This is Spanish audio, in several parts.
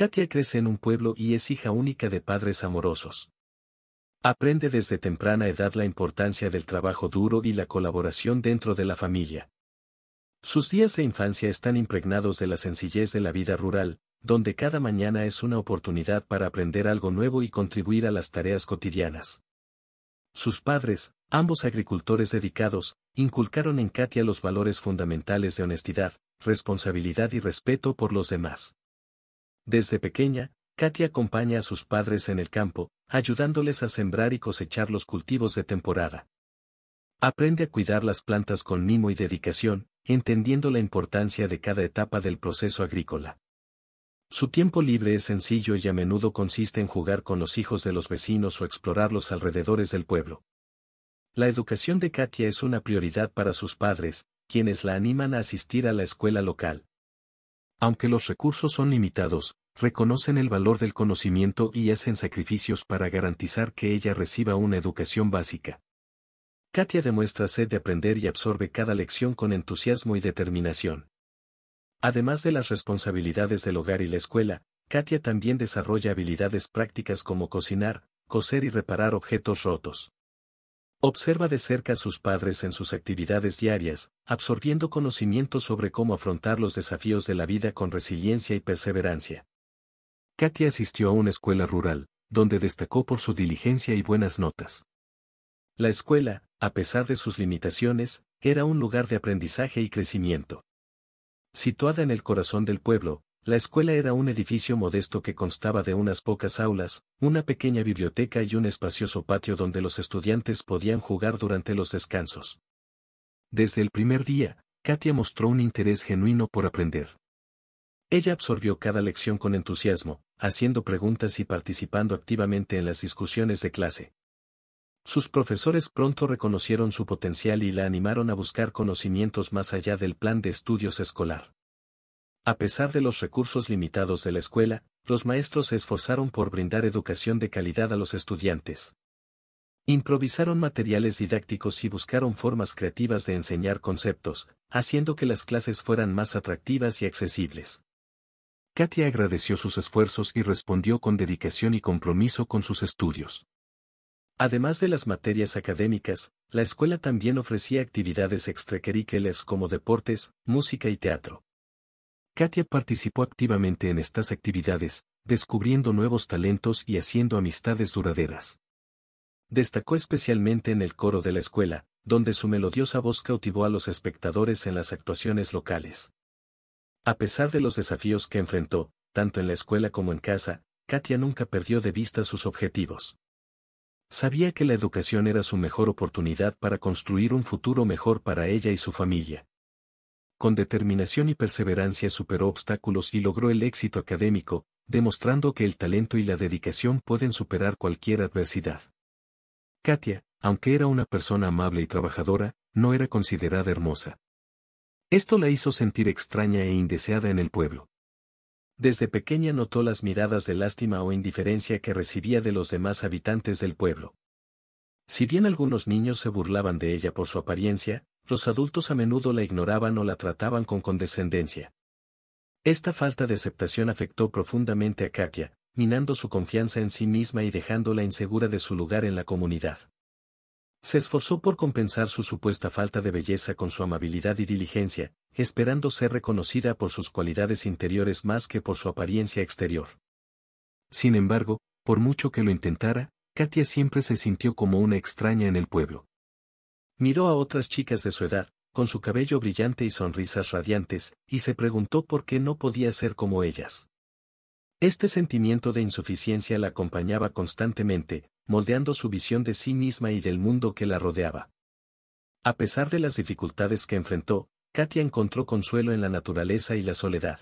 Katia crece en un pueblo y es hija única de padres amorosos. Aprende desde temprana edad la importancia del trabajo duro y la colaboración dentro de la familia. Sus días de infancia están impregnados de la sencillez de la vida rural, donde cada mañana es una oportunidad para aprender algo nuevo y contribuir a las tareas cotidianas. Sus padres, ambos agricultores dedicados, inculcaron en Katia los valores fundamentales de honestidad, responsabilidad y respeto por los demás. Desde pequeña, Katia acompaña a sus padres en el campo, ayudándoles a sembrar y cosechar los cultivos de temporada. Aprende a cuidar las plantas con mimo y dedicación, entendiendo la importancia de cada etapa del proceso agrícola. Su tiempo libre es sencillo y a menudo consiste en jugar con los hijos de los vecinos o explorar los alrededores del pueblo. La educación de Katia es una prioridad para sus padres, quienes la animan a asistir a la escuela local aunque los recursos son limitados, reconocen el valor del conocimiento y hacen sacrificios para garantizar que ella reciba una educación básica. Katia demuestra sed de aprender y absorbe cada lección con entusiasmo y determinación. Además de las responsabilidades del hogar y la escuela, Katia también desarrolla habilidades prácticas como cocinar, coser y reparar objetos rotos. Observa de cerca a sus padres en sus actividades diarias, absorbiendo conocimientos sobre cómo afrontar los desafíos de la vida con resiliencia y perseverancia. Katia asistió a una escuela rural, donde destacó por su diligencia y buenas notas. La escuela, a pesar de sus limitaciones, era un lugar de aprendizaje y crecimiento. Situada en el corazón del pueblo, la escuela era un edificio modesto que constaba de unas pocas aulas, una pequeña biblioteca y un espacioso patio donde los estudiantes podían jugar durante los descansos. Desde el primer día, Katia mostró un interés genuino por aprender. Ella absorbió cada lección con entusiasmo, haciendo preguntas y participando activamente en las discusiones de clase. Sus profesores pronto reconocieron su potencial y la animaron a buscar conocimientos más allá del plan de estudios escolar. A pesar de los recursos limitados de la escuela, los maestros se esforzaron por brindar educación de calidad a los estudiantes. Improvisaron materiales didácticos y buscaron formas creativas de enseñar conceptos, haciendo que las clases fueran más atractivas y accesibles. Katia agradeció sus esfuerzos y respondió con dedicación y compromiso con sus estudios. Además de las materias académicas, la escuela también ofrecía actividades extracurriculares como deportes, música y teatro. Katia participó activamente en estas actividades, descubriendo nuevos talentos y haciendo amistades duraderas. Destacó especialmente en el coro de la escuela, donde su melodiosa voz cautivó a los espectadores en las actuaciones locales. A pesar de los desafíos que enfrentó, tanto en la escuela como en casa, Katia nunca perdió de vista sus objetivos. Sabía que la educación era su mejor oportunidad para construir un futuro mejor para ella y su familia con determinación y perseverancia superó obstáculos y logró el éxito académico, demostrando que el talento y la dedicación pueden superar cualquier adversidad. Katia, aunque era una persona amable y trabajadora, no era considerada hermosa. Esto la hizo sentir extraña e indeseada en el pueblo. Desde pequeña notó las miradas de lástima o indiferencia que recibía de los demás habitantes del pueblo. Si bien algunos niños se burlaban de ella por su apariencia, los adultos a menudo la ignoraban o la trataban con condescendencia. Esta falta de aceptación afectó profundamente a Katia, minando su confianza en sí misma y dejándola insegura de su lugar en la comunidad. Se esforzó por compensar su supuesta falta de belleza con su amabilidad y diligencia, esperando ser reconocida por sus cualidades interiores más que por su apariencia exterior. Sin embargo, por mucho que lo intentara, Katia siempre se sintió como una extraña en el pueblo. Miró a otras chicas de su edad, con su cabello brillante y sonrisas radiantes, y se preguntó por qué no podía ser como ellas. Este sentimiento de insuficiencia la acompañaba constantemente, moldeando su visión de sí misma y del mundo que la rodeaba. A pesar de las dificultades que enfrentó, Katia encontró consuelo en la naturaleza y la soledad.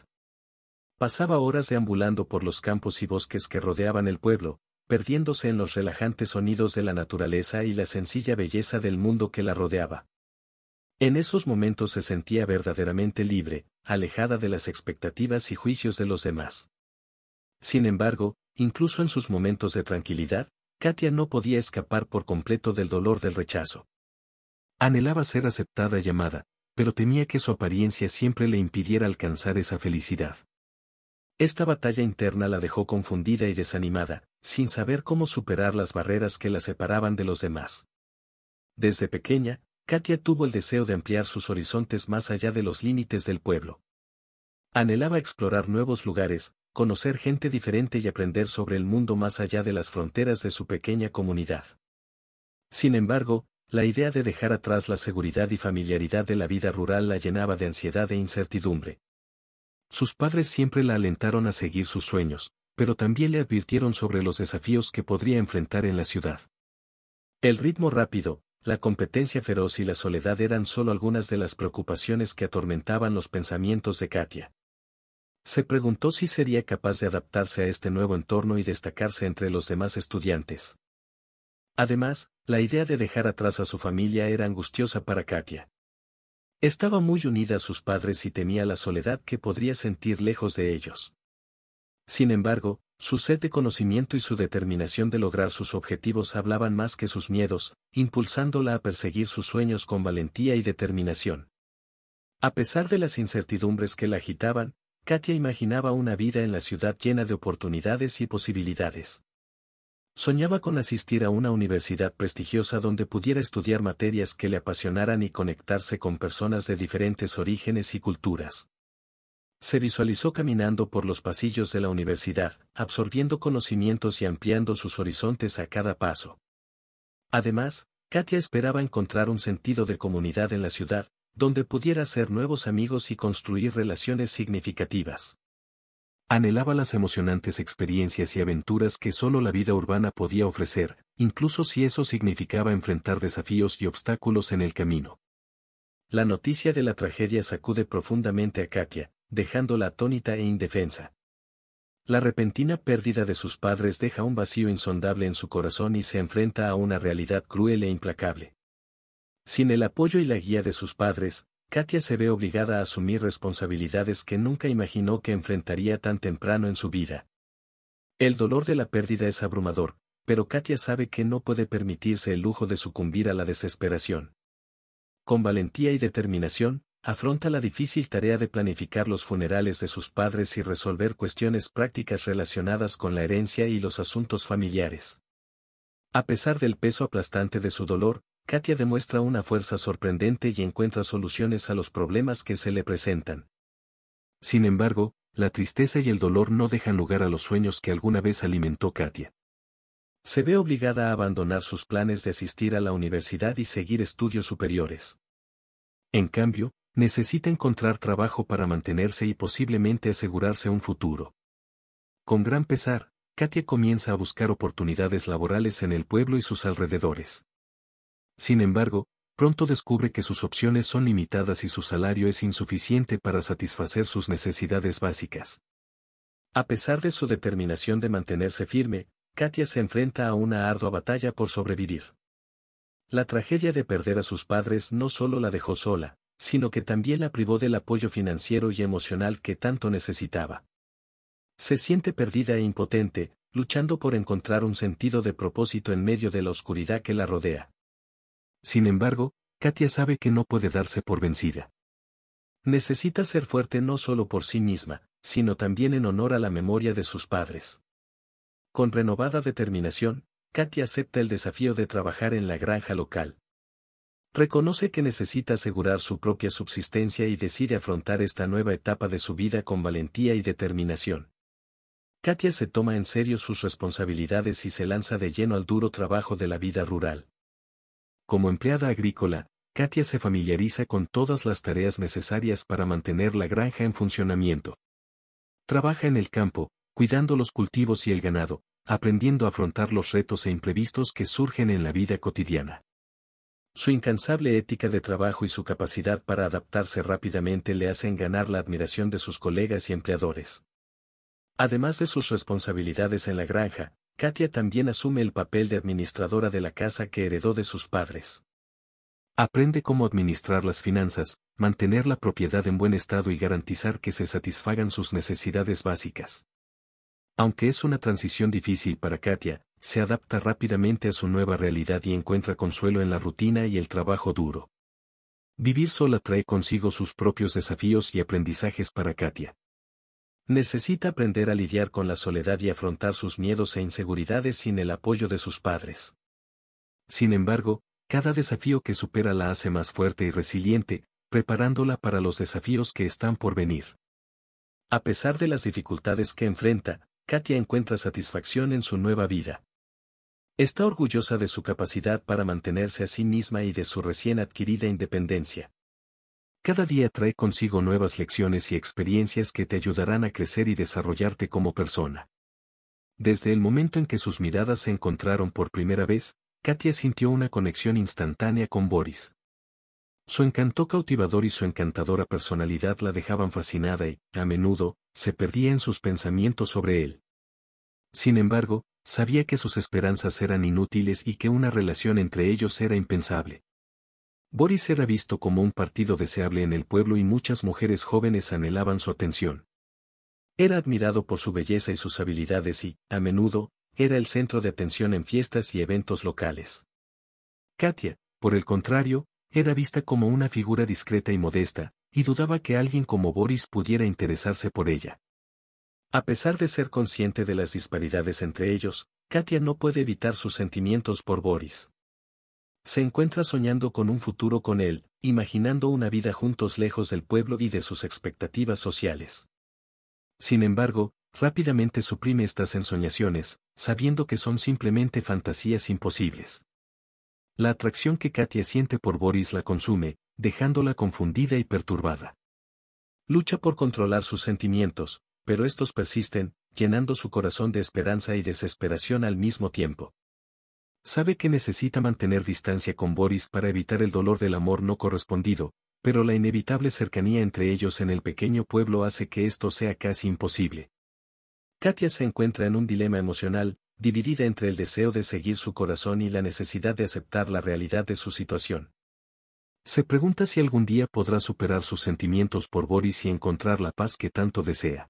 Pasaba horas deambulando por los campos y bosques que rodeaban el pueblo, perdiéndose en los relajantes sonidos de la naturaleza y la sencilla belleza del mundo que la rodeaba. En esos momentos se sentía verdaderamente libre, alejada de las expectativas y juicios de los demás. Sin embargo, incluso en sus momentos de tranquilidad, Katia no podía escapar por completo del dolor del rechazo. Anhelaba ser aceptada y amada, pero temía que su apariencia siempre le impidiera alcanzar esa felicidad. Esta batalla interna la dejó confundida y desanimada, sin saber cómo superar las barreras que la separaban de los demás. Desde pequeña, Katia tuvo el deseo de ampliar sus horizontes más allá de los límites del pueblo. Anhelaba explorar nuevos lugares, conocer gente diferente y aprender sobre el mundo más allá de las fronteras de su pequeña comunidad. Sin embargo, la idea de dejar atrás la seguridad y familiaridad de la vida rural la llenaba de ansiedad e incertidumbre. Sus padres siempre la alentaron a seguir sus sueños, pero también le advirtieron sobre los desafíos que podría enfrentar en la ciudad. El ritmo rápido, la competencia feroz y la soledad eran solo algunas de las preocupaciones que atormentaban los pensamientos de Katia. Se preguntó si sería capaz de adaptarse a este nuevo entorno y destacarse entre los demás estudiantes. Además, la idea de dejar atrás a su familia era angustiosa para Katia. Estaba muy unida a sus padres y temía la soledad que podría sentir lejos de ellos. Sin embargo, su sed de conocimiento y su determinación de lograr sus objetivos hablaban más que sus miedos, impulsándola a perseguir sus sueños con valentía y determinación. A pesar de las incertidumbres que la agitaban, Katia imaginaba una vida en la ciudad llena de oportunidades y posibilidades. Soñaba con asistir a una universidad prestigiosa donde pudiera estudiar materias que le apasionaran y conectarse con personas de diferentes orígenes y culturas. Se visualizó caminando por los pasillos de la universidad, absorbiendo conocimientos y ampliando sus horizontes a cada paso. Además, Katia esperaba encontrar un sentido de comunidad en la ciudad, donde pudiera hacer nuevos amigos y construir relaciones significativas. Anhelaba las emocionantes experiencias y aventuras que solo la vida urbana podía ofrecer, incluso si eso significaba enfrentar desafíos y obstáculos en el camino. La noticia de la tragedia sacude profundamente a Katia, dejándola atónita e indefensa. La repentina pérdida de sus padres deja un vacío insondable en su corazón y se enfrenta a una realidad cruel e implacable. Sin el apoyo y la guía de sus padres, Katia se ve obligada a asumir responsabilidades que nunca imaginó que enfrentaría tan temprano en su vida. El dolor de la pérdida es abrumador, pero Katia sabe que no puede permitirse el lujo de sucumbir a la desesperación. Con valentía y determinación, afronta la difícil tarea de planificar los funerales de sus padres y resolver cuestiones prácticas relacionadas con la herencia y los asuntos familiares. A pesar del peso aplastante de su dolor, Katia demuestra una fuerza sorprendente y encuentra soluciones a los problemas que se le presentan. Sin embargo, la tristeza y el dolor no dejan lugar a los sueños que alguna vez alimentó Katia. Se ve obligada a abandonar sus planes de asistir a la universidad y seguir estudios superiores. En cambio, necesita encontrar trabajo para mantenerse y posiblemente asegurarse un futuro. Con gran pesar, Katia comienza a buscar oportunidades laborales en el pueblo y sus alrededores. Sin embargo, pronto descubre que sus opciones son limitadas y su salario es insuficiente para satisfacer sus necesidades básicas. A pesar de su determinación de mantenerse firme, Katia se enfrenta a una ardua batalla por sobrevivir. La tragedia de perder a sus padres no solo la dejó sola, sino que también la privó del apoyo financiero y emocional que tanto necesitaba. Se siente perdida e impotente, luchando por encontrar un sentido de propósito en medio de la oscuridad que la rodea. Sin embargo, Katia sabe que no puede darse por vencida. Necesita ser fuerte no solo por sí misma, sino también en honor a la memoria de sus padres. Con renovada determinación, Katia acepta el desafío de trabajar en la granja local. Reconoce que necesita asegurar su propia subsistencia y decide afrontar esta nueva etapa de su vida con valentía y determinación. Katia se toma en serio sus responsabilidades y se lanza de lleno al duro trabajo de la vida rural. Como empleada agrícola, Katia se familiariza con todas las tareas necesarias para mantener la granja en funcionamiento. Trabaja en el campo, cuidando los cultivos y el ganado, aprendiendo a afrontar los retos e imprevistos que surgen en la vida cotidiana. Su incansable ética de trabajo y su capacidad para adaptarse rápidamente le hacen ganar la admiración de sus colegas y empleadores. Además de sus responsabilidades en la granja, Katia también asume el papel de administradora de la casa que heredó de sus padres. Aprende cómo administrar las finanzas, mantener la propiedad en buen estado y garantizar que se satisfagan sus necesidades básicas. Aunque es una transición difícil para Katia, se adapta rápidamente a su nueva realidad y encuentra consuelo en la rutina y el trabajo duro. Vivir sola trae consigo sus propios desafíos y aprendizajes para Katia. Necesita aprender a lidiar con la soledad y afrontar sus miedos e inseguridades sin el apoyo de sus padres. Sin embargo, cada desafío que supera la hace más fuerte y resiliente, preparándola para los desafíos que están por venir. A pesar de las dificultades que enfrenta, Katia encuentra satisfacción en su nueva vida. Está orgullosa de su capacidad para mantenerse a sí misma y de su recién adquirida independencia. Cada día trae consigo nuevas lecciones y experiencias que te ayudarán a crecer y desarrollarte como persona. Desde el momento en que sus miradas se encontraron por primera vez, Katia sintió una conexión instantánea con Boris. Su encanto cautivador y su encantadora personalidad la dejaban fascinada y, a menudo, se perdía en sus pensamientos sobre él. Sin embargo, sabía que sus esperanzas eran inútiles y que una relación entre ellos era impensable. Boris era visto como un partido deseable en el pueblo y muchas mujeres jóvenes anhelaban su atención. Era admirado por su belleza y sus habilidades y, a menudo, era el centro de atención en fiestas y eventos locales. Katia, por el contrario, era vista como una figura discreta y modesta, y dudaba que alguien como Boris pudiera interesarse por ella. A pesar de ser consciente de las disparidades entre ellos, Katia no puede evitar sus sentimientos por Boris. Se encuentra soñando con un futuro con él, imaginando una vida juntos lejos del pueblo y de sus expectativas sociales. Sin embargo, rápidamente suprime estas ensoñaciones, sabiendo que son simplemente fantasías imposibles. La atracción que Katia siente por Boris la consume, dejándola confundida y perturbada. Lucha por controlar sus sentimientos, pero estos persisten, llenando su corazón de esperanza y desesperación al mismo tiempo. Sabe que necesita mantener distancia con Boris para evitar el dolor del amor no correspondido, pero la inevitable cercanía entre ellos en el pequeño pueblo hace que esto sea casi imposible. Katia se encuentra en un dilema emocional, dividida entre el deseo de seguir su corazón y la necesidad de aceptar la realidad de su situación. Se pregunta si algún día podrá superar sus sentimientos por Boris y encontrar la paz que tanto desea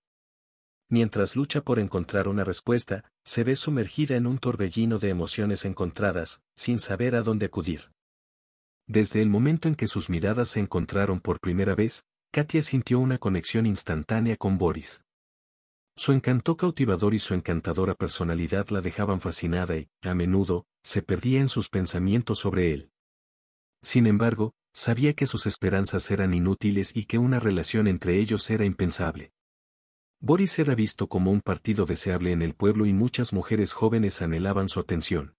mientras lucha por encontrar una respuesta, se ve sumergida en un torbellino de emociones encontradas, sin saber a dónde acudir. Desde el momento en que sus miradas se encontraron por primera vez, Katia sintió una conexión instantánea con Boris. Su encanto cautivador y su encantadora personalidad la dejaban fascinada y, a menudo, se perdía en sus pensamientos sobre él. Sin embargo, sabía que sus esperanzas eran inútiles y que una relación entre ellos era impensable. Boris era visto como un partido deseable en el pueblo y muchas mujeres jóvenes anhelaban su atención.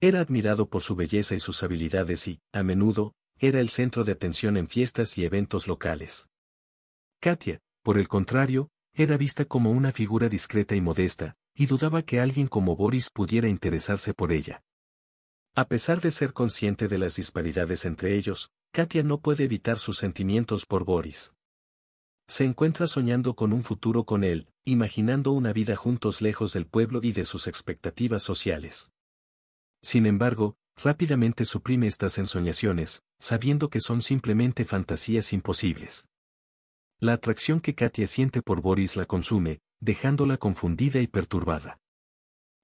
Era admirado por su belleza y sus habilidades y, a menudo, era el centro de atención en fiestas y eventos locales. Katia, por el contrario, era vista como una figura discreta y modesta, y dudaba que alguien como Boris pudiera interesarse por ella. A pesar de ser consciente de las disparidades entre ellos, Katia no puede evitar sus sentimientos por Boris. Se encuentra soñando con un futuro con él, imaginando una vida juntos lejos del pueblo y de sus expectativas sociales. Sin embargo, rápidamente suprime estas ensoñaciones, sabiendo que son simplemente fantasías imposibles. La atracción que Katia siente por Boris la consume, dejándola confundida y perturbada.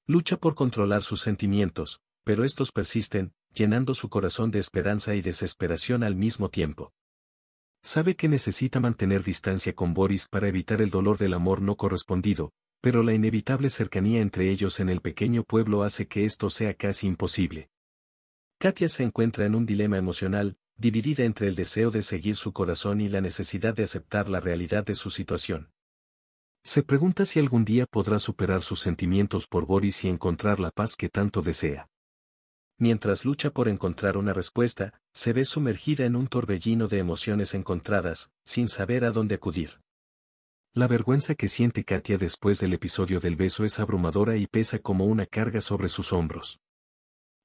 Lucha por controlar sus sentimientos, pero estos persisten, llenando su corazón de esperanza y desesperación al mismo tiempo. Sabe que necesita mantener distancia con Boris para evitar el dolor del amor no correspondido, pero la inevitable cercanía entre ellos en el pequeño pueblo hace que esto sea casi imposible. Katia se encuentra en un dilema emocional, dividida entre el deseo de seguir su corazón y la necesidad de aceptar la realidad de su situación. Se pregunta si algún día podrá superar sus sentimientos por Boris y encontrar la paz que tanto desea mientras lucha por encontrar una respuesta, se ve sumergida en un torbellino de emociones encontradas, sin saber a dónde acudir. La vergüenza que siente Katia después del episodio del beso es abrumadora y pesa como una carga sobre sus hombros.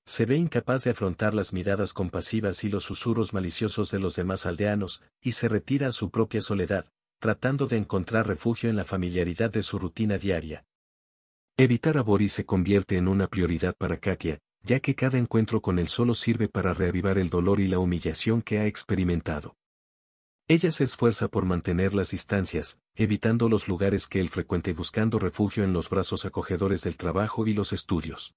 Se ve incapaz de afrontar las miradas compasivas y los susurros maliciosos de los demás aldeanos, y se retira a su propia soledad, tratando de encontrar refugio en la familiaridad de su rutina diaria. Evitar a Boris se convierte en una prioridad para Katia, ya que cada encuentro con él solo sirve para reavivar el dolor y la humillación que ha experimentado. Ella se esfuerza por mantener las distancias, evitando los lugares que él frecuente y buscando refugio en los brazos acogedores del trabajo y los estudios.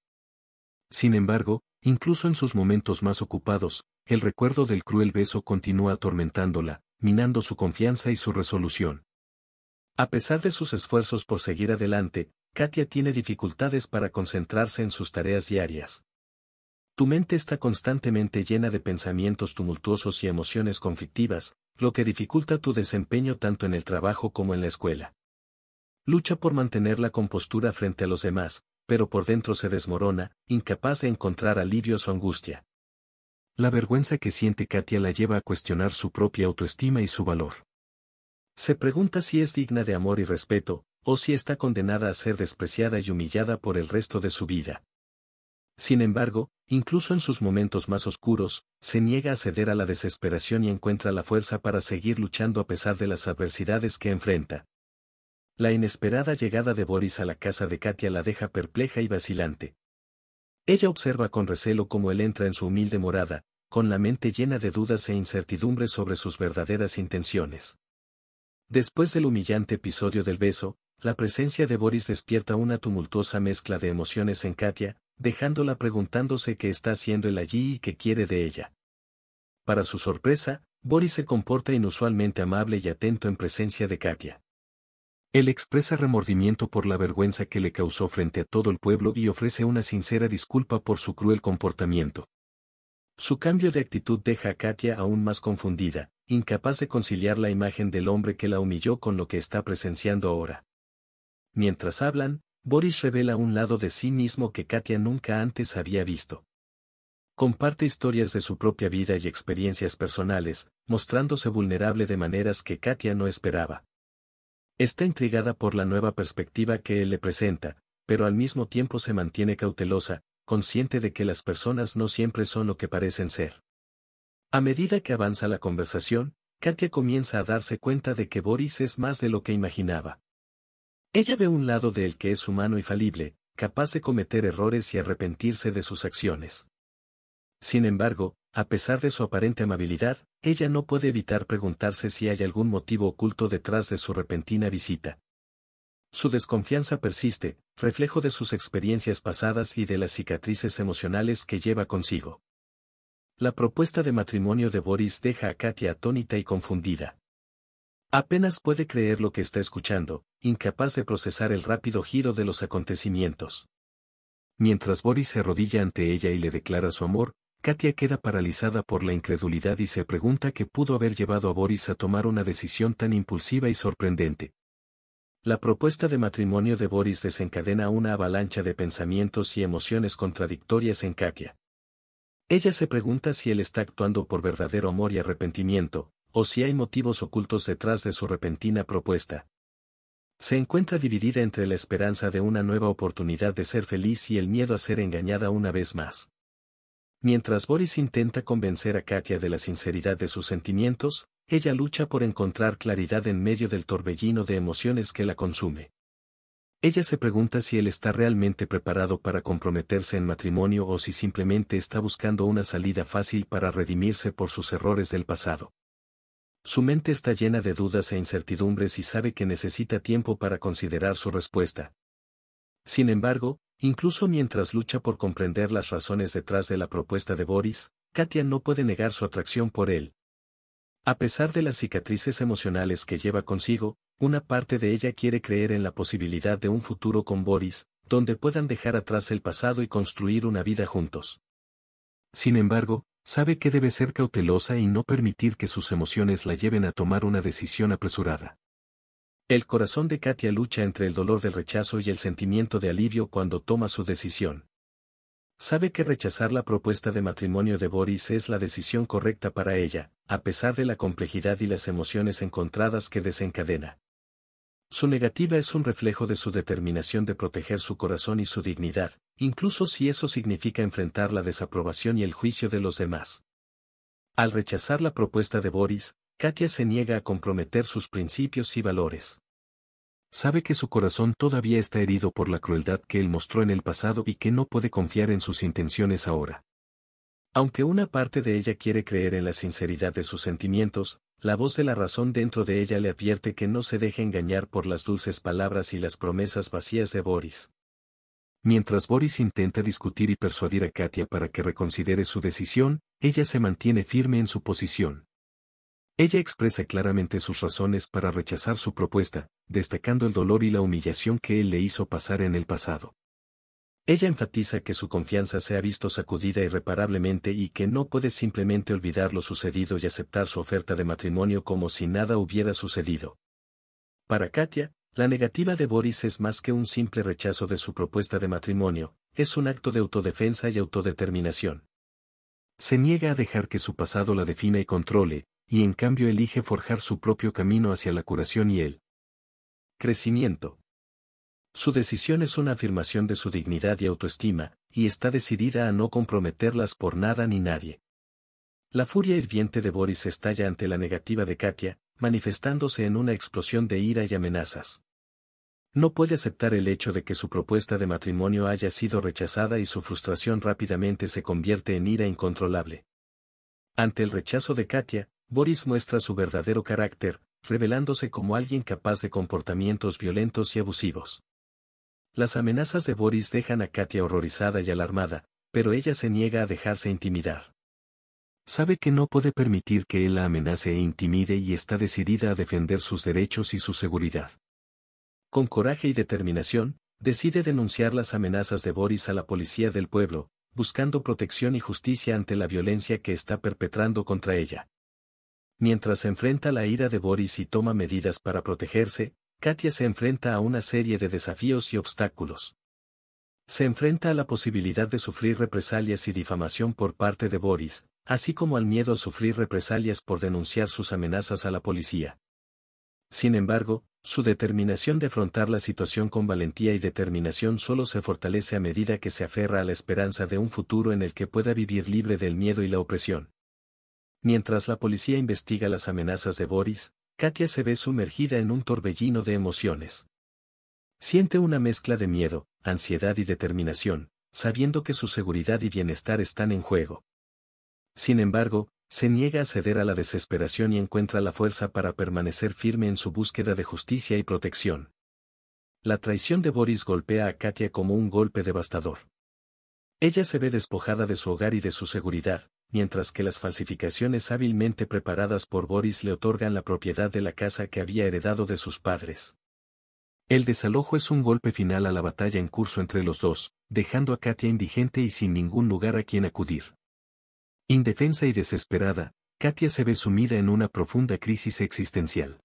Sin embargo, incluso en sus momentos más ocupados, el recuerdo del cruel beso continúa atormentándola, minando su confianza y su resolución. A pesar de sus esfuerzos por seguir adelante, Katia tiene dificultades para concentrarse en sus tareas diarias. Tu mente está constantemente llena de pensamientos tumultuosos y emociones conflictivas, lo que dificulta tu desempeño tanto en el trabajo como en la escuela. Lucha por mantener la compostura frente a los demás, pero por dentro se desmorona, incapaz de encontrar alivio a su angustia. La vergüenza que siente Katia la lleva a cuestionar su propia autoestima y su valor. Se pregunta si es digna de amor y respeto, o si está condenada a ser despreciada y humillada por el resto de su vida. Sin embargo, incluso en sus momentos más oscuros, se niega a ceder a la desesperación y encuentra la fuerza para seguir luchando a pesar de las adversidades que enfrenta. La inesperada llegada de Boris a la casa de Katia la deja perpleja y vacilante. Ella observa con recelo cómo él entra en su humilde morada, con la mente llena de dudas e incertidumbres sobre sus verdaderas intenciones. Después del humillante episodio del beso, la presencia de Boris despierta una tumultuosa mezcla de emociones en Katia, dejándola preguntándose qué está haciendo él allí y qué quiere de ella. Para su sorpresa, Boris se comporta inusualmente amable y atento en presencia de Katia. Él expresa remordimiento por la vergüenza que le causó frente a todo el pueblo y ofrece una sincera disculpa por su cruel comportamiento. Su cambio de actitud deja a Katia aún más confundida, incapaz de conciliar la imagen del hombre que la humilló con lo que está presenciando ahora. Mientras hablan, Boris revela un lado de sí mismo que Katia nunca antes había visto. Comparte historias de su propia vida y experiencias personales, mostrándose vulnerable de maneras que Katia no esperaba. Está intrigada por la nueva perspectiva que él le presenta, pero al mismo tiempo se mantiene cautelosa, consciente de que las personas no siempre son lo que parecen ser. A medida que avanza la conversación, Katia comienza a darse cuenta de que Boris es más de lo que imaginaba. Ella ve un lado de él que es humano y falible, capaz de cometer errores y arrepentirse de sus acciones. Sin embargo, a pesar de su aparente amabilidad, ella no puede evitar preguntarse si hay algún motivo oculto detrás de su repentina visita. Su desconfianza persiste, reflejo de sus experiencias pasadas y de las cicatrices emocionales que lleva consigo. La propuesta de matrimonio de Boris deja a Katia atónita y confundida. Apenas puede creer lo que está escuchando, incapaz de procesar el rápido giro de los acontecimientos. Mientras Boris se arrodilla ante ella y le declara su amor, Katia queda paralizada por la incredulidad y se pregunta qué pudo haber llevado a Boris a tomar una decisión tan impulsiva y sorprendente. La propuesta de matrimonio de Boris desencadena una avalancha de pensamientos y emociones contradictorias en Katia. Ella se pregunta si él está actuando por verdadero amor y arrepentimiento, o si hay motivos ocultos detrás de su repentina propuesta. Se encuentra dividida entre la esperanza de una nueva oportunidad de ser feliz y el miedo a ser engañada una vez más. Mientras Boris intenta convencer a Katia de la sinceridad de sus sentimientos, ella lucha por encontrar claridad en medio del torbellino de emociones que la consume. Ella se pregunta si él está realmente preparado para comprometerse en matrimonio o si simplemente está buscando una salida fácil para redimirse por sus errores del pasado. Su mente está llena de dudas e incertidumbres y sabe que necesita tiempo para considerar su respuesta. Sin embargo, incluso mientras lucha por comprender las razones detrás de la propuesta de Boris, Katia no puede negar su atracción por él. A pesar de las cicatrices emocionales que lleva consigo, una parte de ella quiere creer en la posibilidad de un futuro con Boris, donde puedan dejar atrás el pasado y construir una vida juntos. Sin embargo, sabe que debe ser cautelosa y no permitir que sus emociones la lleven a tomar una decisión apresurada. El corazón de Katia lucha entre el dolor del rechazo y el sentimiento de alivio cuando toma su decisión. Sabe que rechazar la propuesta de matrimonio de Boris es la decisión correcta para ella, a pesar de la complejidad y las emociones encontradas que desencadena. Su negativa es un reflejo de su determinación de proteger su corazón y su dignidad, incluso si eso significa enfrentar la desaprobación y el juicio de los demás. Al rechazar la propuesta de Boris, Katia se niega a comprometer sus principios y valores. Sabe que su corazón todavía está herido por la crueldad que él mostró en el pasado y que no puede confiar en sus intenciones ahora. Aunque una parte de ella quiere creer en la sinceridad de sus sentimientos, la voz de la razón dentro de ella le advierte que no se deje engañar por las dulces palabras y las promesas vacías de Boris. Mientras Boris intenta discutir y persuadir a Katia para que reconsidere su decisión, ella se mantiene firme en su posición. Ella expresa claramente sus razones para rechazar su propuesta, destacando el dolor y la humillación que él le hizo pasar en el pasado. Ella enfatiza que su confianza se ha visto sacudida irreparablemente y que no puede simplemente olvidar lo sucedido y aceptar su oferta de matrimonio como si nada hubiera sucedido. Para Katia, la negativa de Boris es más que un simple rechazo de su propuesta de matrimonio, es un acto de autodefensa y autodeterminación. Se niega a dejar que su pasado la defina y controle, y en cambio elige forjar su propio camino hacia la curación y el crecimiento. Su decisión es una afirmación de su dignidad y autoestima, y está decidida a no comprometerlas por nada ni nadie. La furia hirviente de Boris estalla ante la negativa de Katia, manifestándose en una explosión de ira y amenazas. No puede aceptar el hecho de que su propuesta de matrimonio haya sido rechazada y su frustración rápidamente se convierte en ira incontrolable. Ante el rechazo de Katia, Boris muestra su verdadero carácter, revelándose como alguien capaz de comportamientos violentos y abusivos. Las amenazas de Boris dejan a Katia horrorizada y alarmada, pero ella se niega a dejarse intimidar. Sabe que no puede permitir que él la amenace e intimide y está decidida a defender sus derechos y su seguridad. Con coraje y determinación, decide denunciar las amenazas de Boris a la policía del pueblo, buscando protección y justicia ante la violencia que está perpetrando contra ella. Mientras enfrenta la ira de Boris y toma medidas para protegerse, Katia se enfrenta a una serie de desafíos y obstáculos. Se enfrenta a la posibilidad de sufrir represalias y difamación por parte de Boris, así como al miedo a sufrir represalias por denunciar sus amenazas a la policía. Sin embargo, su determinación de afrontar la situación con valentía y determinación solo se fortalece a medida que se aferra a la esperanza de un futuro en el que pueda vivir libre del miedo y la opresión. Mientras la policía investiga las amenazas de Boris, Katia se ve sumergida en un torbellino de emociones. Siente una mezcla de miedo, ansiedad y determinación, sabiendo que su seguridad y bienestar están en juego. Sin embargo, se niega a ceder a la desesperación y encuentra la fuerza para permanecer firme en su búsqueda de justicia y protección. La traición de Boris golpea a Katia como un golpe devastador. Ella se ve despojada de su hogar y de su seguridad, mientras que las falsificaciones hábilmente preparadas por Boris le otorgan la propiedad de la casa que había heredado de sus padres. El desalojo es un golpe final a la batalla en curso entre los dos, dejando a Katia indigente y sin ningún lugar a quien acudir. Indefensa y desesperada, Katia se ve sumida en una profunda crisis existencial.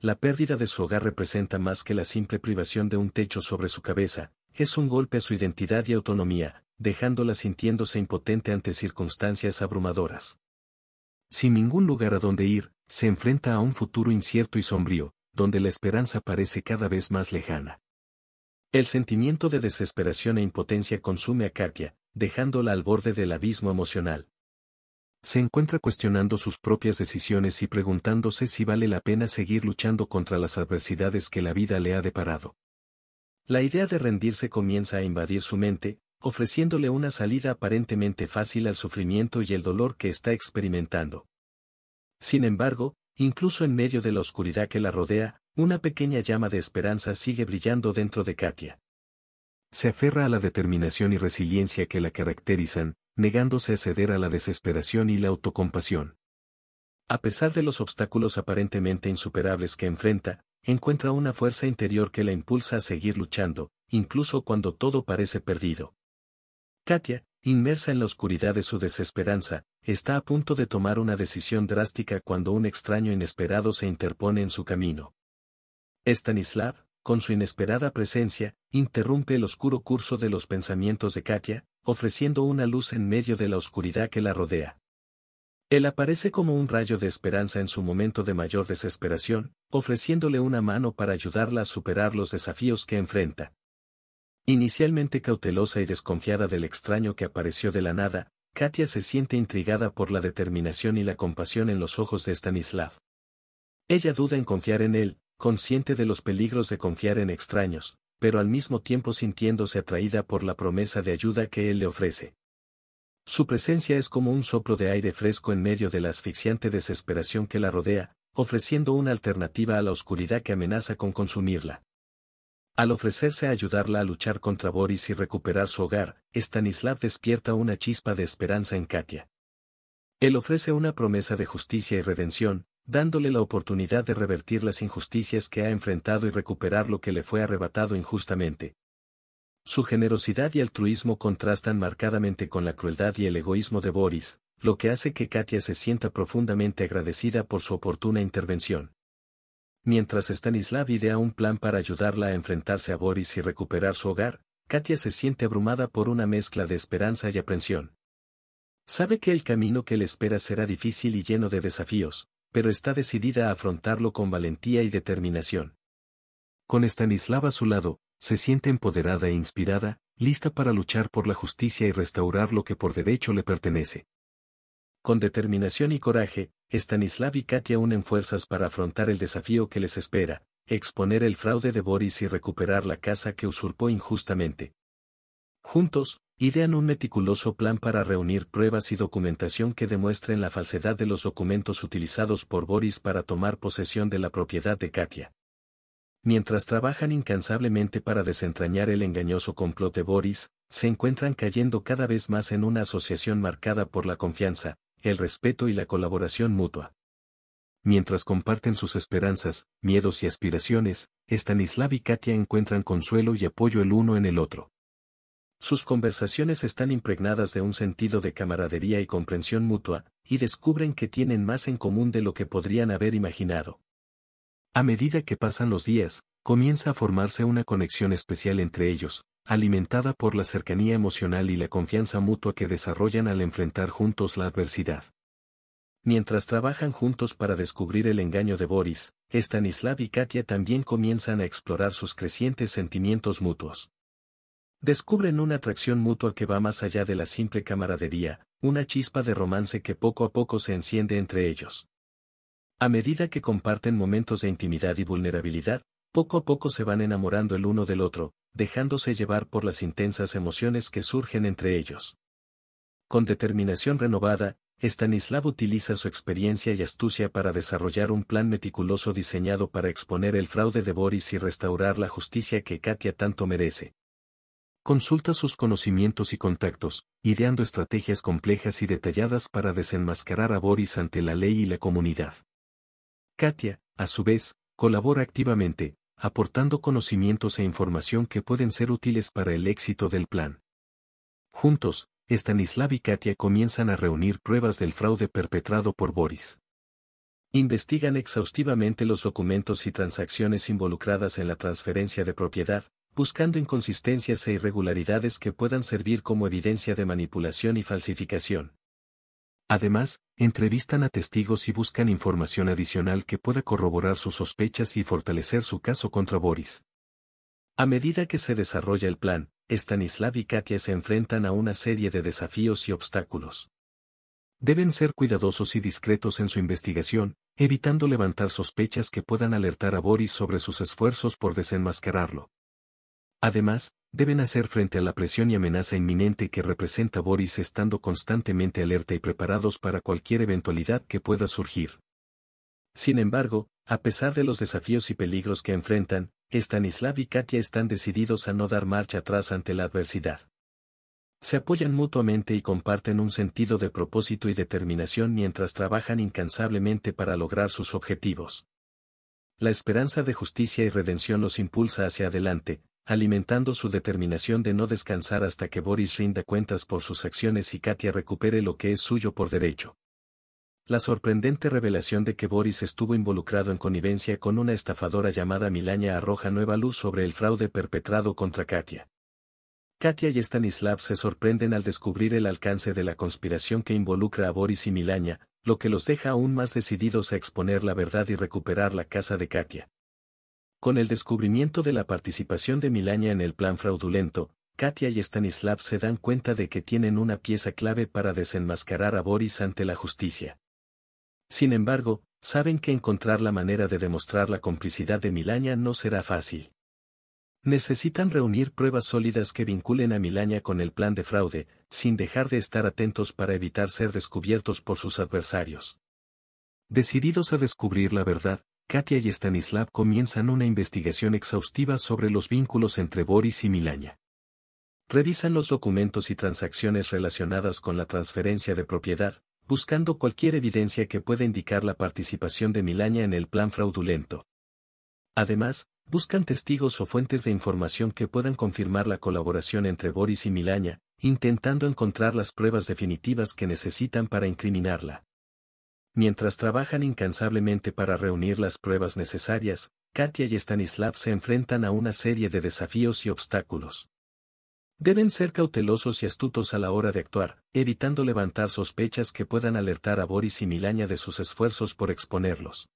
La pérdida de su hogar representa más que la simple privación de un techo sobre su cabeza, es un golpe a su identidad y autonomía, dejándola sintiéndose impotente ante circunstancias abrumadoras. Sin ningún lugar a donde ir, se enfrenta a un futuro incierto y sombrío, donde la esperanza parece cada vez más lejana. El sentimiento de desesperación e impotencia consume a Katia, dejándola al borde del abismo emocional. Se encuentra cuestionando sus propias decisiones y preguntándose si vale la pena seguir luchando contra las adversidades que la vida le ha deparado. La idea de rendirse comienza a invadir su mente, ofreciéndole una salida aparentemente fácil al sufrimiento y el dolor que está experimentando. Sin embargo, incluso en medio de la oscuridad que la rodea, una pequeña llama de esperanza sigue brillando dentro de Katia. Se aferra a la determinación y resiliencia que la caracterizan, negándose a ceder a la desesperación y la autocompasión. A pesar de los obstáculos aparentemente insuperables que enfrenta, encuentra una fuerza interior que la impulsa a seguir luchando, incluso cuando todo parece perdido. Katia, inmersa en la oscuridad de su desesperanza, está a punto de tomar una decisión drástica cuando un extraño inesperado se interpone en su camino. Stanislav, con su inesperada presencia, interrumpe el oscuro curso de los pensamientos de Katia, ofreciendo una luz en medio de la oscuridad que la rodea. Él aparece como un rayo de esperanza en su momento de mayor desesperación, ofreciéndole una mano para ayudarla a superar los desafíos que enfrenta. Inicialmente cautelosa y desconfiada del extraño que apareció de la nada, Katia se siente intrigada por la determinación y la compasión en los ojos de Stanislav. Ella duda en confiar en él, consciente de los peligros de confiar en extraños, pero al mismo tiempo sintiéndose atraída por la promesa de ayuda que él le ofrece. Su presencia es como un soplo de aire fresco en medio de la asfixiante desesperación que la rodea, ofreciendo una alternativa a la oscuridad que amenaza con consumirla. Al ofrecerse a ayudarla a luchar contra Boris y recuperar su hogar, Stanislav despierta una chispa de esperanza en Katia. Él ofrece una promesa de justicia y redención, dándole la oportunidad de revertir las injusticias que ha enfrentado y recuperar lo que le fue arrebatado injustamente. Su generosidad y altruismo contrastan marcadamente con la crueldad y el egoísmo de Boris, lo que hace que Katia se sienta profundamente agradecida por su oportuna intervención. Mientras Stanislav idea un plan para ayudarla a enfrentarse a Boris y recuperar su hogar, Katia se siente abrumada por una mezcla de esperanza y aprensión. Sabe que el camino que le espera será difícil y lleno de desafíos, pero está decidida a afrontarlo con valentía y determinación. Con Stanislav a su lado, se siente empoderada e inspirada, lista para luchar por la justicia y restaurar lo que por derecho le pertenece. Con determinación y coraje, Stanislav y Katia unen fuerzas para afrontar el desafío que les espera, exponer el fraude de Boris y recuperar la casa que usurpó injustamente. Juntos, idean un meticuloso plan para reunir pruebas y documentación que demuestren la falsedad de los documentos utilizados por Boris para tomar posesión de la propiedad de Katia. Mientras trabajan incansablemente para desentrañar el engañoso complot de Boris, se encuentran cayendo cada vez más en una asociación marcada por la confianza, el respeto y la colaboración mutua. Mientras comparten sus esperanzas, miedos y aspiraciones, Stanislav y Katia encuentran consuelo y apoyo el uno en el otro. Sus conversaciones están impregnadas de un sentido de camaradería y comprensión mutua, y descubren que tienen más en común de lo que podrían haber imaginado. A medida que pasan los días, comienza a formarse una conexión especial entre ellos, alimentada por la cercanía emocional y la confianza mutua que desarrollan al enfrentar juntos la adversidad. Mientras trabajan juntos para descubrir el engaño de Boris, Stanislav y Katia también comienzan a explorar sus crecientes sentimientos mutuos. Descubren una atracción mutua que va más allá de la simple camaradería, una chispa de romance que poco a poco se enciende entre ellos. A medida que comparten momentos de intimidad y vulnerabilidad, poco a poco se van enamorando el uno del otro, dejándose llevar por las intensas emociones que surgen entre ellos. Con determinación renovada, Stanislav utiliza su experiencia y astucia para desarrollar un plan meticuloso diseñado para exponer el fraude de Boris y restaurar la justicia que Katia tanto merece. Consulta sus conocimientos y contactos, ideando estrategias complejas y detalladas para desenmascarar a Boris ante la ley y la comunidad. Katia, a su vez, colabora activamente, aportando conocimientos e información que pueden ser útiles para el éxito del plan. Juntos, Stanislav y Katia comienzan a reunir pruebas del fraude perpetrado por Boris. Investigan exhaustivamente los documentos y transacciones involucradas en la transferencia de propiedad, buscando inconsistencias e irregularidades que puedan servir como evidencia de manipulación y falsificación. Además, entrevistan a testigos y buscan información adicional que pueda corroborar sus sospechas y fortalecer su caso contra Boris. A medida que se desarrolla el plan, Stanislav y Katia se enfrentan a una serie de desafíos y obstáculos. Deben ser cuidadosos y discretos en su investigación, evitando levantar sospechas que puedan alertar a Boris sobre sus esfuerzos por desenmascararlo. Además, deben hacer frente a la presión y amenaza inminente que representa Boris estando constantemente alerta y preparados para cualquier eventualidad que pueda surgir. Sin embargo, a pesar de los desafíos y peligros que enfrentan, Stanislav y Katia están decididos a no dar marcha atrás ante la adversidad. Se apoyan mutuamente y comparten un sentido de propósito y determinación mientras trabajan incansablemente para lograr sus objetivos. La esperanza de justicia y redención los impulsa hacia adelante, alimentando su determinación de no descansar hasta que Boris rinda cuentas por sus acciones y Katia recupere lo que es suyo por derecho. La sorprendente revelación de que Boris estuvo involucrado en connivencia con una estafadora llamada Milania arroja nueva luz sobre el fraude perpetrado contra Katia. Katia y Stanislav se sorprenden al descubrir el alcance de la conspiración que involucra a Boris y Milania, lo que los deja aún más decididos a exponer la verdad y recuperar la casa de Katia. Con el descubrimiento de la participación de Milania en el plan fraudulento, Katia y Stanislav se dan cuenta de que tienen una pieza clave para desenmascarar a Boris ante la justicia. Sin embargo, saben que encontrar la manera de demostrar la complicidad de Milania no será fácil. Necesitan reunir pruebas sólidas que vinculen a Milania con el plan de fraude, sin dejar de estar atentos para evitar ser descubiertos por sus adversarios. Decididos a descubrir la verdad, Katia y Stanislav comienzan una investigación exhaustiva sobre los vínculos entre Boris y Milaña. Revisan los documentos y transacciones relacionadas con la transferencia de propiedad, buscando cualquier evidencia que pueda indicar la participación de Milaña en el plan fraudulento. Además, buscan testigos o fuentes de información que puedan confirmar la colaboración entre Boris y Milaña, intentando encontrar las pruebas definitivas que necesitan para incriminarla. Mientras trabajan incansablemente para reunir las pruebas necesarias, Katia y Stanislav se enfrentan a una serie de desafíos y obstáculos. Deben ser cautelosos y astutos a la hora de actuar, evitando levantar sospechas que puedan alertar a Boris y Milaña de sus esfuerzos por exponerlos.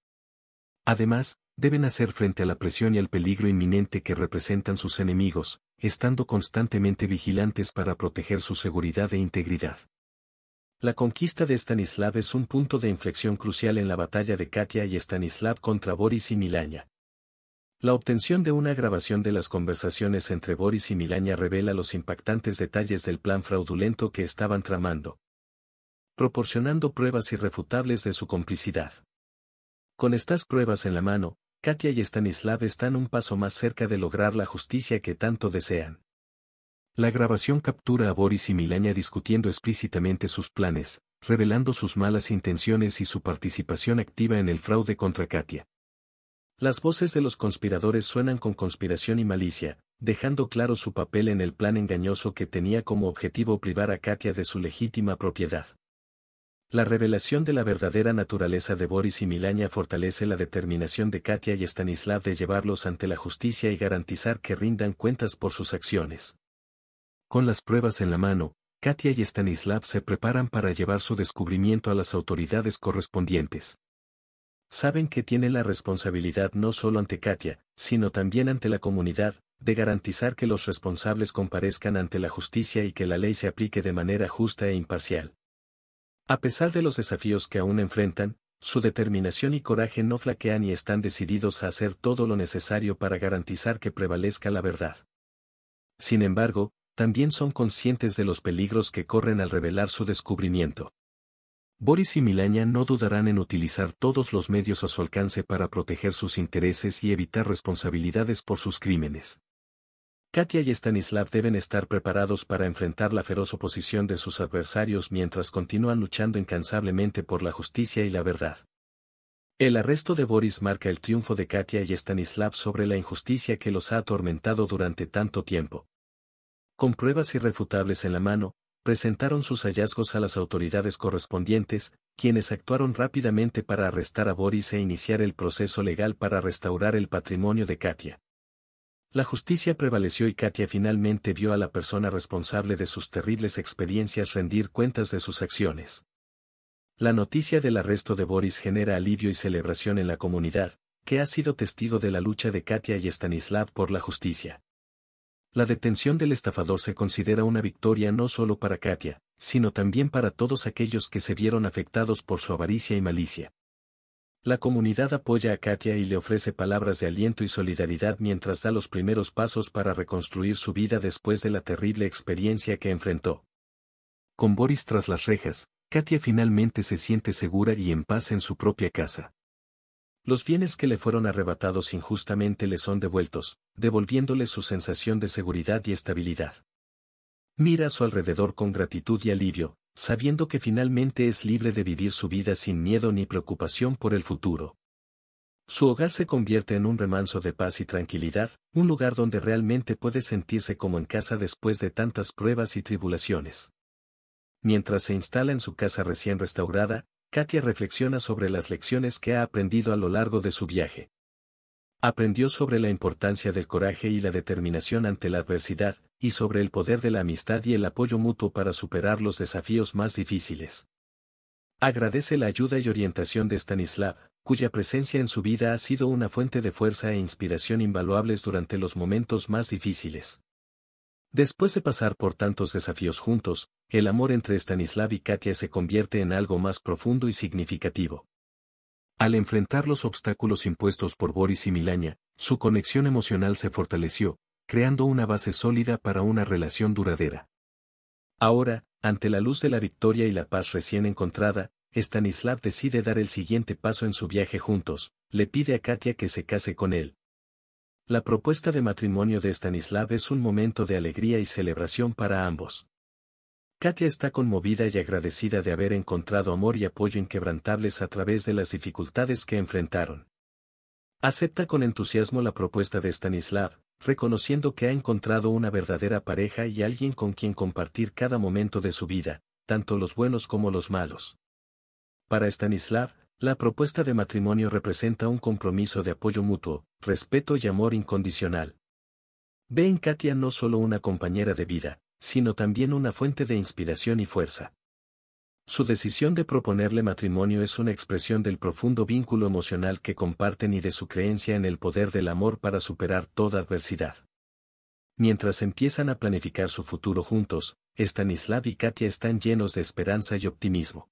Además, deben hacer frente a la presión y al peligro inminente que representan sus enemigos, estando constantemente vigilantes para proteger su seguridad e integridad. La conquista de Stanislav es un punto de inflexión crucial en la batalla de Katia y Stanislav contra Boris y Milaña. La obtención de una grabación de las conversaciones entre Boris y Milaña revela los impactantes detalles del plan fraudulento que estaban tramando, proporcionando pruebas irrefutables de su complicidad. Con estas pruebas en la mano, Katia y Stanislav están un paso más cerca de lograr la justicia que tanto desean. La grabación captura a Boris y Milania discutiendo explícitamente sus planes, revelando sus malas intenciones y su participación activa en el fraude contra Katia. Las voces de los conspiradores suenan con conspiración y malicia, dejando claro su papel en el plan engañoso que tenía como objetivo privar a Katia de su legítima propiedad. La revelación de la verdadera naturaleza de Boris y Milaña fortalece la determinación de Katia y Stanislav de llevarlos ante la justicia y garantizar que rindan cuentas por sus acciones. Con las pruebas en la mano, Katia y Stanislav se preparan para llevar su descubrimiento a las autoridades correspondientes. Saben que tienen la responsabilidad no solo ante Katia, sino también ante la comunidad, de garantizar que los responsables comparezcan ante la justicia y que la ley se aplique de manera justa e imparcial. A pesar de los desafíos que aún enfrentan, su determinación y coraje no flaquean y están decididos a hacer todo lo necesario para garantizar que prevalezca la verdad. Sin embargo, también son conscientes de los peligros que corren al revelar su descubrimiento. Boris y Milaña no dudarán en utilizar todos los medios a su alcance para proteger sus intereses y evitar responsabilidades por sus crímenes. Katia y Stanislav deben estar preparados para enfrentar la feroz oposición de sus adversarios mientras continúan luchando incansablemente por la justicia y la verdad. El arresto de Boris marca el triunfo de Katia y Stanislav sobre la injusticia que los ha atormentado durante tanto tiempo con pruebas irrefutables en la mano, presentaron sus hallazgos a las autoridades correspondientes, quienes actuaron rápidamente para arrestar a Boris e iniciar el proceso legal para restaurar el patrimonio de Katia. La justicia prevaleció y Katia finalmente vio a la persona responsable de sus terribles experiencias rendir cuentas de sus acciones. La noticia del arresto de Boris genera alivio y celebración en la comunidad, que ha sido testigo de la lucha de Katia y Stanislav por la justicia. La detención del estafador se considera una victoria no solo para Katia, sino también para todos aquellos que se vieron afectados por su avaricia y malicia. La comunidad apoya a Katia y le ofrece palabras de aliento y solidaridad mientras da los primeros pasos para reconstruir su vida después de la terrible experiencia que enfrentó. Con Boris tras las rejas, Katia finalmente se siente segura y en paz en su propia casa. Los bienes que le fueron arrebatados injustamente le son devueltos, devolviéndole su sensación de seguridad y estabilidad. Mira a su alrededor con gratitud y alivio, sabiendo que finalmente es libre de vivir su vida sin miedo ni preocupación por el futuro. Su hogar se convierte en un remanso de paz y tranquilidad, un lugar donde realmente puede sentirse como en casa después de tantas pruebas y tribulaciones. Mientras se instala en su casa recién restaurada, Katia reflexiona sobre las lecciones que ha aprendido a lo largo de su viaje. Aprendió sobre la importancia del coraje y la determinación ante la adversidad, y sobre el poder de la amistad y el apoyo mutuo para superar los desafíos más difíciles. Agradece la ayuda y orientación de Stanislav, cuya presencia en su vida ha sido una fuente de fuerza e inspiración invaluables durante los momentos más difíciles. Después de pasar por tantos desafíos juntos, el amor entre Stanislav y Katia se convierte en algo más profundo y significativo. Al enfrentar los obstáculos impuestos por Boris y Milania, su conexión emocional se fortaleció, creando una base sólida para una relación duradera. Ahora, ante la luz de la victoria y la paz recién encontrada, Stanislav decide dar el siguiente paso en su viaje juntos, le pide a Katia que se case con él, la propuesta de matrimonio de Stanislav es un momento de alegría y celebración para ambos. Katia está conmovida y agradecida de haber encontrado amor y apoyo inquebrantables a través de las dificultades que enfrentaron. Acepta con entusiasmo la propuesta de Stanislav, reconociendo que ha encontrado una verdadera pareja y alguien con quien compartir cada momento de su vida, tanto los buenos como los malos. Para Stanislav, la propuesta de matrimonio representa un compromiso de apoyo mutuo, respeto y amor incondicional. Ve en Katia no solo una compañera de vida, sino también una fuente de inspiración y fuerza. Su decisión de proponerle matrimonio es una expresión del profundo vínculo emocional que comparten y de su creencia en el poder del amor para superar toda adversidad. Mientras empiezan a planificar su futuro juntos, Stanislav y Katia están llenos de esperanza y optimismo.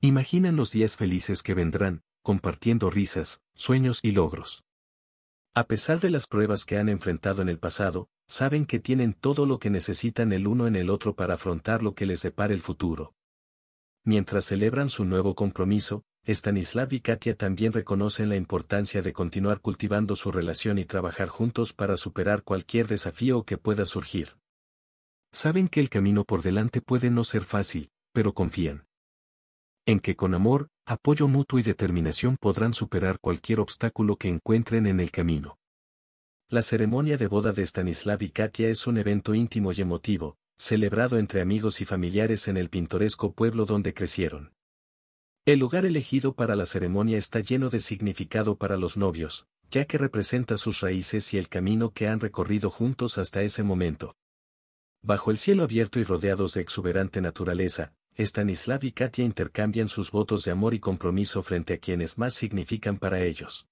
Imaginan los días felices que vendrán, compartiendo risas, sueños y logros. A pesar de las pruebas que han enfrentado en el pasado, saben que tienen todo lo que necesitan el uno en el otro para afrontar lo que les depara el futuro. Mientras celebran su nuevo compromiso, Stanislav y Katia también reconocen la importancia de continuar cultivando su relación y trabajar juntos para superar cualquier desafío que pueda surgir. Saben que el camino por delante puede no ser fácil, pero confían en que con amor, apoyo mutuo y determinación podrán superar cualquier obstáculo que encuentren en el camino. La ceremonia de boda de Stanislav y Katia es un evento íntimo y emotivo, celebrado entre amigos y familiares en el pintoresco pueblo donde crecieron. El lugar elegido para la ceremonia está lleno de significado para los novios, ya que representa sus raíces y el camino que han recorrido juntos hasta ese momento. Bajo el cielo abierto y rodeados de exuberante naturaleza, Stanislav y Katia intercambian sus votos de amor y compromiso frente a quienes más significan para ellos.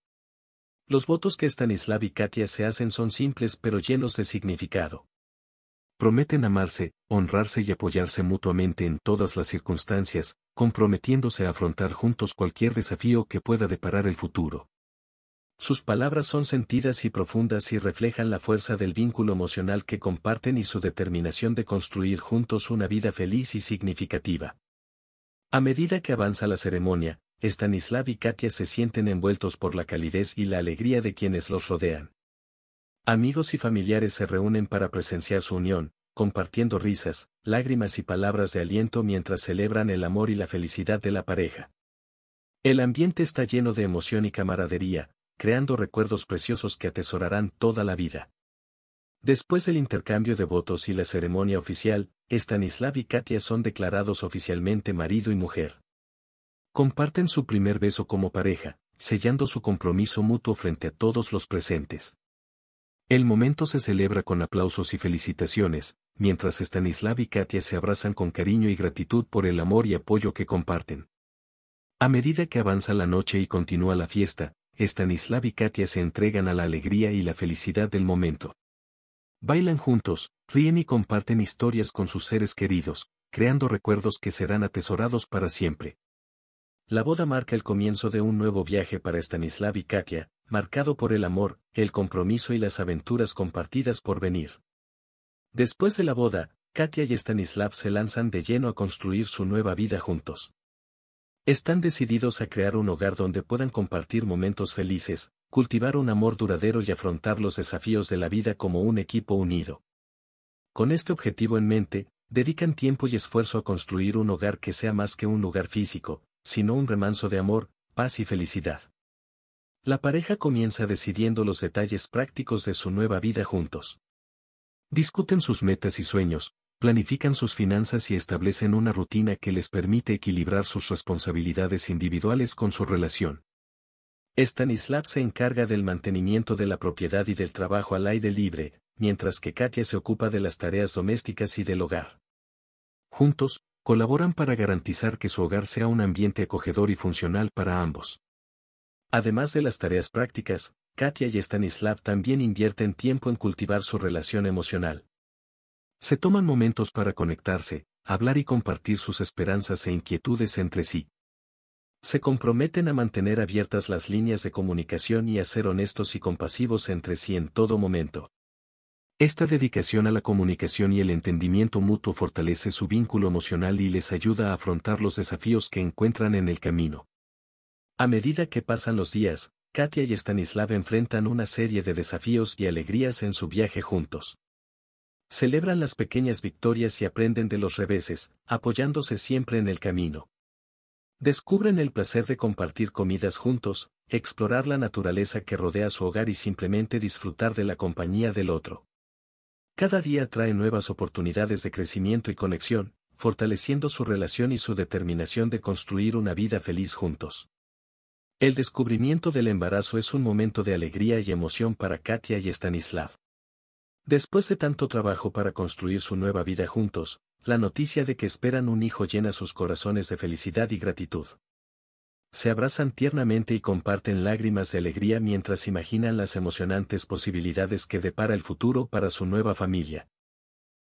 Los votos que Stanislav y Katia se hacen son simples pero llenos de significado. Prometen amarse, honrarse y apoyarse mutuamente en todas las circunstancias, comprometiéndose a afrontar juntos cualquier desafío que pueda deparar el futuro. Sus palabras son sentidas y profundas y reflejan la fuerza del vínculo emocional que comparten y su determinación de construir juntos una vida feliz y significativa. A medida que avanza la ceremonia, Stanislav y Katia se sienten envueltos por la calidez y la alegría de quienes los rodean. Amigos y familiares se reúnen para presenciar su unión, compartiendo risas, lágrimas y palabras de aliento mientras celebran el amor y la felicidad de la pareja. El ambiente está lleno de emoción y camaradería, creando recuerdos preciosos que atesorarán toda la vida. Después del intercambio de votos y la ceremonia oficial, Stanislav y Katia son declarados oficialmente marido y mujer. Comparten su primer beso como pareja, sellando su compromiso mutuo frente a todos los presentes. El momento se celebra con aplausos y felicitaciones, mientras Stanislav y Katia se abrazan con cariño y gratitud por el amor y apoyo que comparten. A medida que avanza la noche y continúa la fiesta, Stanislav y Katia se entregan a la alegría y la felicidad del momento. Bailan juntos, ríen y comparten historias con sus seres queridos, creando recuerdos que serán atesorados para siempre. La boda marca el comienzo de un nuevo viaje para Stanislav y Katia, marcado por el amor, el compromiso y las aventuras compartidas por venir. Después de la boda, Katia y Stanislav se lanzan de lleno a construir su nueva vida juntos. Están decididos a crear un hogar donde puedan compartir momentos felices, cultivar un amor duradero y afrontar los desafíos de la vida como un equipo unido. Con este objetivo en mente, dedican tiempo y esfuerzo a construir un hogar que sea más que un lugar físico, sino un remanso de amor, paz y felicidad. La pareja comienza decidiendo los detalles prácticos de su nueva vida juntos. Discuten sus metas y sueños, planifican sus finanzas y establecen una rutina que les permite equilibrar sus responsabilidades individuales con su relación. Stanislav se encarga del mantenimiento de la propiedad y del trabajo al aire libre, mientras que Katia se ocupa de las tareas domésticas y del hogar. Juntos, colaboran para garantizar que su hogar sea un ambiente acogedor y funcional para ambos. Además de las tareas prácticas, Katia y Stanislav también invierten tiempo en cultivar su relación emocional. Se toman momentos para conectarse, hablar y compartir sus esperanzas e inquietudes entre sí. Se comprometen a mantener abiertas las líneas de comunicación y a ser honestos y compasivos entre sí en todo momento. Esta dedicación a la comunicación y el entendimiento mutuo fortalece su vínculo emocional y les ayuda a afrontar los desafíos que encuentran en el camino. A medida que pasan los días, Katia y Stanislav enfrentan una serie de desafíos y alegrías en su viaje juntos. Celebran las pequeñas victorias y aprenden de los reveses, apoyándose siempre en el camino. Descubren el placer de compartir comidas juntos, explorar la naturaleza que rodea su hogar y simplemente disfrutar de la compañía del otro. Cada día trae nuevas oportunidades de crecimiento y conexión, fortaleciendo su relación y su determinación de construir una vida feliz juntos. El descubrimiento del embarazo es un momento de alegría y emoción para Katia y Stanislav. Después de tanto trabajo para construir su nueva vida juntos, la noticia de que esperan un hijo llena sus corazones de felicidad y gratitud. Se abrazan tiernamente y comparten lágrimas de alegría mientras imaginan las emocionantes posibilidades que depara el futuro para su nueva familia.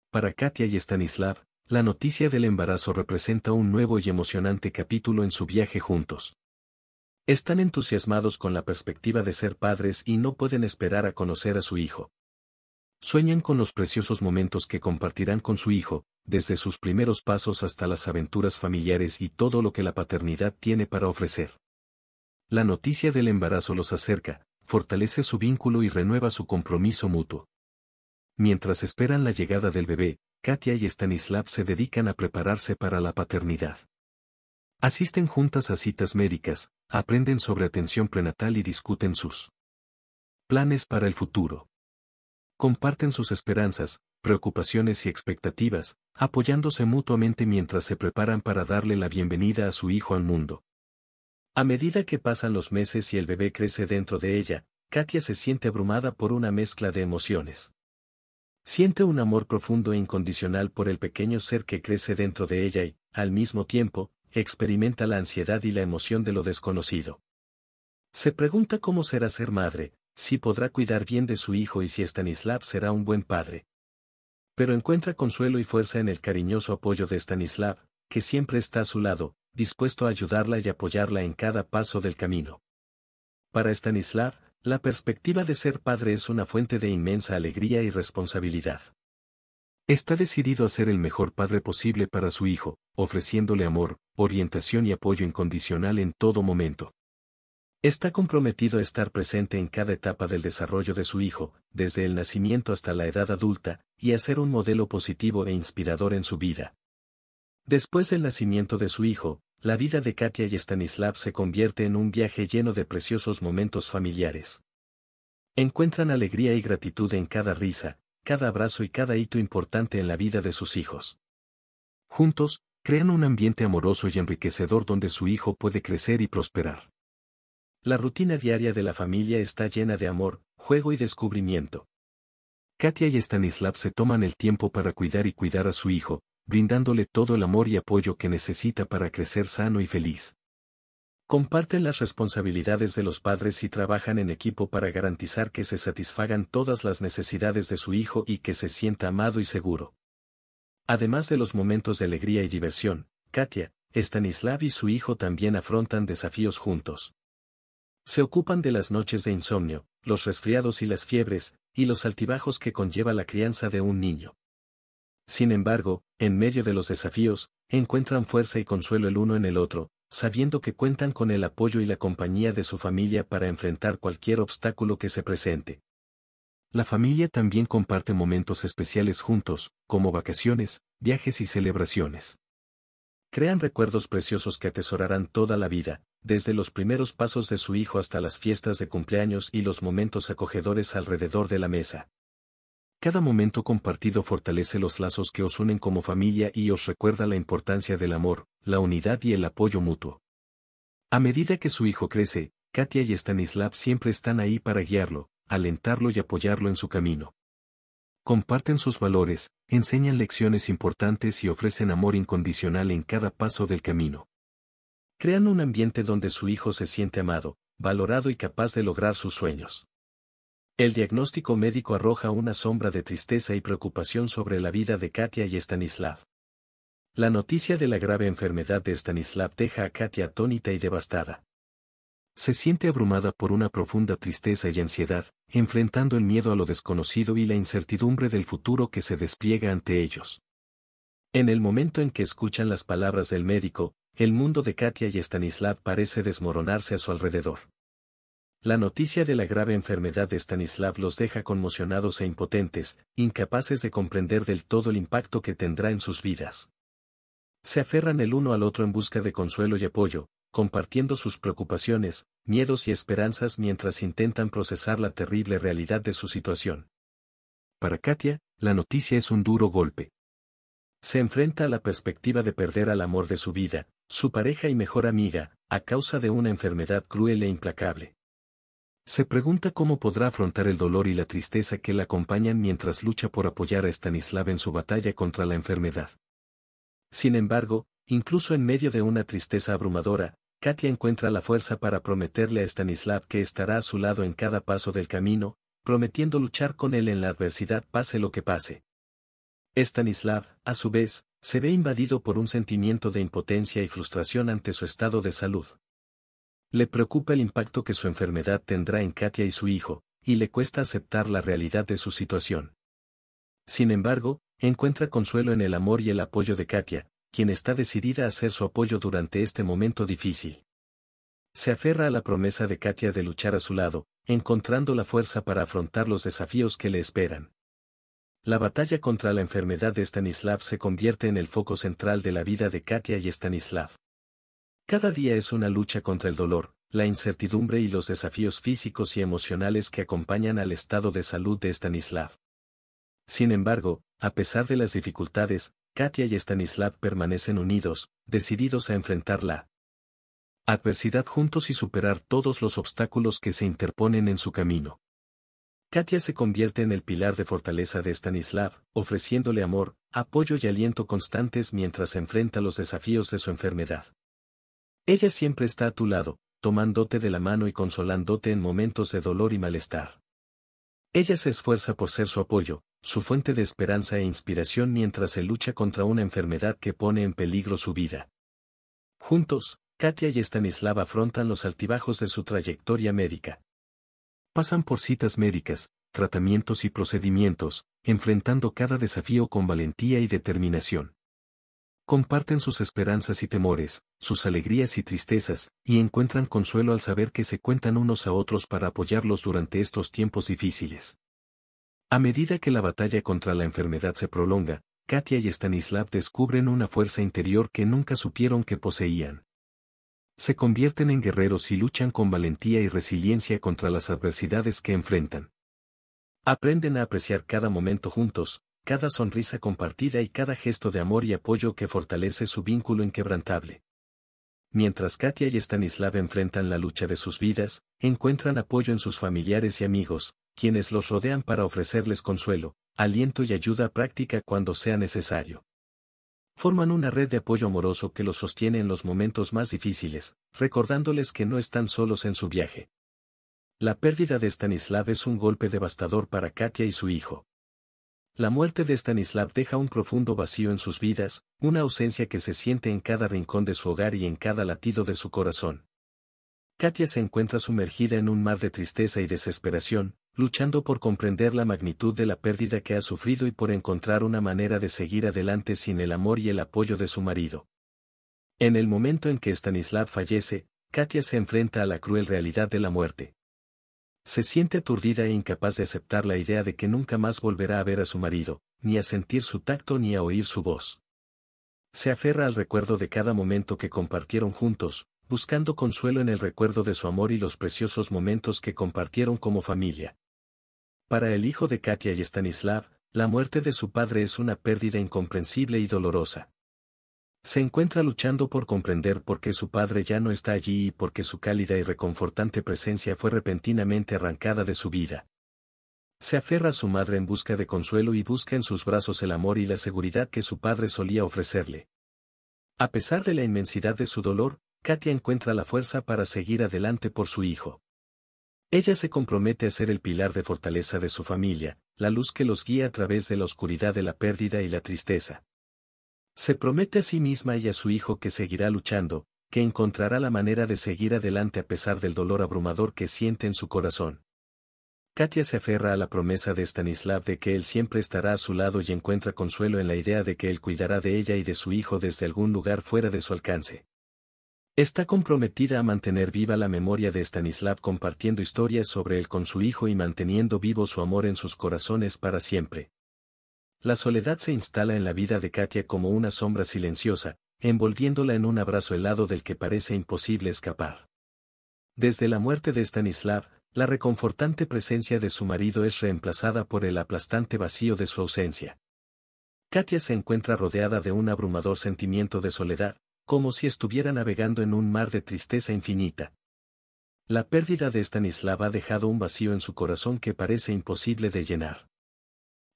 Para Katia y Stanislav, la noticia del embarazo representa un nuevo y emocionante capítulo en su viaje juntos. Están entusiasmados con la perspectiva de ser padres y no pueden esperar a conocer a su hijo. Sueñan con los preciosos momentos que compartirán con su hijo, desde sus primeros pasos hasta las aventuras familiares y todo lo que la paternidad tiene para ofrecer. La noticia del embarazo los acerca, fortalece su vínculo y renueva su compromiso mutuo. Mientras esperan la llegada del bebé, Katia y Stanislav se dedican a prepararse para la paternidad. Asisten juntas a citas médicas, aprenden sobre atención prenatal y discuten sus planes para el futuro comparten sus esperanzas, preocupaciones y expectativas, apoyándose mutuamente mientras se preparan para darle la bienvenida a su hijo al mundo. A medida que pasan los meses y el bebé crece dentro de ella, Katia se siente abrumada por una mezcla de emociones. Siente un amor profundo e incondicional por el pequeño ser que crece dentro de ella y, al mismo tiempo, experimenta la ansiedad y la emoción de lo desconocido. Se pregunta cómo será ser madre, si podrá cuidar bien de su hijo y si Stanislav será un buen padre. Pero encuentra consuelo y fuerza en el cariñoso apoyo de Stanislav, que siempre está a su lado, dispuesto a ayudarla y apoyarla en cada paso del camino. Para Stanislav, la perspectiva de ser padre es una fuente de inmensa alegría y responsabilidad. Está decidido a ser el mejor padre posible para su hijo, ofreciéndole amor, orientación y apoyo incondicional en todo momento. Está comprometido a estar presente en cada etapa del desarrollo de su hijo, desde el nacimiento hasta la edad adulta, y a ser un modelo positivo e inspirador en su vida. Después del nacimiento de su hijo, la vida de Katia y Stanislav se convierte en un viaje lleno de preciosos momentos familiares. Encuentran alegría y gratitud en cada risa, cada abrazo y cada hito importante en la vida de sus hijos. Juntos, crean un ambiente amoroso y enriquecedor donde su hijo puede crecer y prosperar. La rutina diaria de la familia está llena de amor, juego y descubrimiento. Katia y Stanislav se toman el tiempo para cuidar y cuidar a su hijo, brindándole todo el amor y apoyo que necesita para crecer sano y feliz. Comparten las responsabilidades de los padres y trabajan en equipo para garantizar que se satisfagan todas las necesidades de su hijo y que se sienta amado y seguro. Además de los momentos de alegría y diversión, Katia, Stanislav y su hijo también afrontan desafíos juntos. Se ocupan de las noches de insomnio, los resfriados y las fiebres, y los altibajos que conlleva la crianza de un niño. Sin embargo, en medio de los desafíos, encuentran fuerza y consuelo el uno en el otro, sabiendo que cuentan con el apoyo y la compañía de su familia para enfrentar cualquier obstáculo que se presente. La familia también comparte momentos especiales juntos, como vacaciones, viajes y celebraciones. Crean recuerdos preciosos que atesorarán toda la vida, desde los primeros pasos de su hijo hasta las fiestas de cumpleaños y los momentos acogedores alrededor de la mesa. Cada momento compartido fortalece los lazos que os unen como familia y os recuerda la importancia del amor, la unidad y el apoyo mutuo. A medida que su hijo crece, Katia y Stanislav siempre están ahí para guiarlo, alentarlo y apoyarlo en su camino. Comparten sus valores, enseñan lecciones importantes y ofrecen amor incondicional en cada paso del camino. Crean un ambiente donde su hijo se siente amado, valorado y capaz de lograr sus sueños. El diagnóstico médico arroja una sombra de tristeza y preocupación sobre la vida de Katia y Stanislav. La noticia de la grave enfermedad de Stanislav deja a Katia atónita y devastada. Se siente abrumada por una profunda tristeza y ansiedad, enfrentando el miedo a lo desconocido y la incertidumbre del futuro que se despliega ante ellos. En el momento en que escuchan las palabras del médico, el mundo de Katia y Stanislav parece desmoronarse a su alrededor. La noticia de la grave enfermedad de Stanislav los deja conmocionados e impotentes, incapaces de comprender del todo el impacto que tendrá en sus vidas. Se aferran el uno al otro en busca de consuelo y apoyo, compartiendo sus preocupaciones, miedos y esperanzas mientras intentan procesar la terrible realidad de su situación. Para Katia, la noticia es un duro golpe se enfrenta a la perspectiva de perder al amor de su vida, su pareja y mejor amiga, a causa de una enfermedad cruel e implacable. Se pregunta cómo podrá afrontar el dolor y la tristeza que la acompañan mientras lucha por apoyar a Stanislav en su batalla contra la enfermedad. Sin embargo, incluso en medio de una tristeza abrumadora, Katia encuentra la fuerza para prometerle a Stanislav que estará a su lado en cada paso del camino, prometiendo luchar con él en la adversidad pase lo que pase. Stanislav, a su vez, se ve invadido por un sentimiento de impotencia y frustración ante su estado de salud. Le preocupa el impacto que su enfermedad tendrá en Katia y su hijo, y le cuesta aceptar la realidad de su situación. Sin embargo, encuentra consuelo en el amor y el apoyo de Katia, quien está decidida a ser su apoyo durante este momento difícil. Se aferra a la promesa de Katia de luchar a su lado, encontrando la fuerza para afrontar los desafíos que le esperan. La batalla contra la enfermedad de Stanislav se convierte en el foco central de la vida de Katia y Stanislav. Cada día es una lucha contra el dolor, la incertidumbre y los desafíos físicos y emocionales que acompañan al estado de salud de Stanislav. Sin embargo, a pesar de las dificultades, Katia y Stanislav permanecen unidos, decididos a enfrentar la adversidad juntos y superar todos los obstáculos que se interponen en su camino. Katia se convierte en el pilar de fortaleza de Stanislav, ofreciéndole amor, apoyo y aliento constantes mientras enfrenta los desafíos de su enfermedad. Ella siempre está a tu lado, tomándote de la mano y consolándote en momentos de dolor y malestar. Ella se esfuerza por ser su apoyo, su fuente de esperanza e inspiración mientras se lucha contra una enfermedad que pone en peligro su vida. Juntos, Katia y Stanislav afrontan los altibajos de su trayectoria médica. Pasan por citas médicas, tratamientos y procedimientos, enfrentando cada desafío con valentía y determinación. Comparten sus esperanzas y temores, sus alegrías y tristezas, y encuentran consuelo al saber que se cuentan unos a otros para apoyarlos durante estos tiempos difíciles. A medida que la batalla contra la enfermedad se prolonga, Katia y Stanislav descubren una fuerza interior que nunca supieron que poseían se convierten en guerreros y luchan con valentía y resiliencia contra las adversidades que enfrentan. Aprenden a apreciar cada momento juntos, cada sonrisa compartida y cada gesto de amor y apoyo que fortalece su vínculo inquebrantable. Mientras Katia y Stanislav enfrentan la lucha de sus vidas, encuentran apoyo en sus familiares y amigos, quienes los rodean para ofrecerles consuelo, aliento y ayuda práctica cuando sea necesario. Forman una red de apoyo amoroso que los sostiene en los momentos más difíciles, recordándoles que no están solos en su viaje. La pérdida de Stanislav es un golpe devastador para Katia y su hijo. La muerte de Stanislav deja un profundo vacío en sus vidas, una ausencia que se siente en cada rincón de su hogar y en cada latido de su corazón. Katia se encuentra sumergida en un mar de tristeza y desesperación, luchando por comprender la magnitud de la pérdida que ha sufrido y por encontrar una manera de seguir adelante sin el amor y el apoyo de su marido. En el momento en que Stanislav fallece, Katia se enfrenta a la cruel realidad de la muerte. Se siente aturdida e incapaz de aceptar la idea de que nunca más volverá a ver a su marido, ni a sentir su tacto ni a oír su voz. Se aferra al recuerdo de cada momento que compartieron juntos, buscando consuelo en el recuerdo de su amor y los preciosos momentos que compartieron como familia. Para el hijo de Katia y Stanislav, la muerte de su padre es una pérdida incomprensible y dolorosa. Se encuentra luchando por comprender por qué su padre ya no está allí y por qué su cálida y reconfortante presencia fue repentinamente arrancada de su vida. Se aferra a su madre en busca de consuelo y busca en sus brazos el amor y la seguridad que su padre solía ofrecerle. A pesar de la inmensidad de su dolor, Katia encuentra la fuerza para seguir adelante por su hijo. Ella se compromete a ser el pilar de fortaleza de su familia, la luz que los guía a través de la oscuridad de la pérdida y la tristeza. Se promete a sí misma y a su hijo que seguirá luchando, que encontrará la manera de seguir adelante a pesar del dolor abrumador que siente en su corazón. Katia se aferra a la promesa de Stanislav de que él siempre estará a su lado y encuentra consuelo en la idea de que él cuidará de ella y de su hijo desde algún lugar fuera de su alcance. Está comprometida a mantener viva la memoria de Stanislav compartiendo historias sobre él con su hijo y manteniendo vivo su amor en sus corazones para siempre. La soledad se instala en la vida de Katia como una sombra silenciosa, envolviéndola en un abrazo helado del que parece imposible escapar. Desde la muerte de Stanislav, la reconfortante presencia de su marido es reemplazada por el aplastante vacío de su ausencia. Katia se encuentra rodeada de un abrumador sentimiento de soledad, como si estuviera navegando en un mar de tristeza infinita. La pérdida de Stanislav ha dejado un vacío en su corazón que parece imposible de llenar.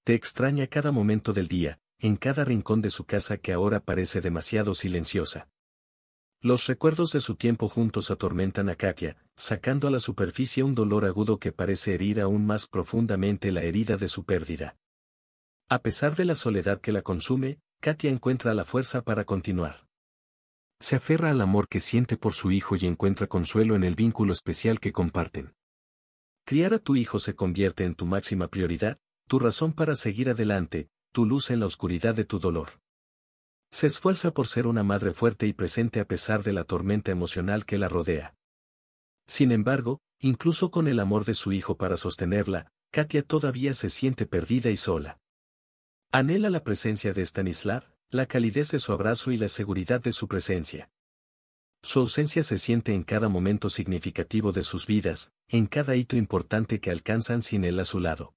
Te extraña cada momento del día, en cada rincón de su casa que ahora parece demasiado silenciosa. Los recuerdos de su tiempo juntos atormentan a Katia, sacando a la superficie un dolor agudo que parece herir aún más profundamente la herida de su pérdida. A pesar de la soledad que la consume, Katia encuentra la fuerza para continuar. Se aferra al amor que siente por su hijo y encuentra consuelo en el vínculo especial que comparten. Criar a tu hijo se convierte en tu máxima prioridad, tu razón para seguir adelante, tu luz en la oscuridad de tu dolor. Se esfuerza por ser una madre fuerte y presente a pesar de la tormenta emocional que la rodea. Sin embargo, incluso con el amor de su hijo para sostenerla, Katia todavía se siente perdida y sola. Anhela la presencia de Stanislav, la calidez de su abrazo y la seguridad de su presencia. Su ausencia se siente en cada momento significativo de sus vidas, en cada hito importante que alcanzan sin él a su lado.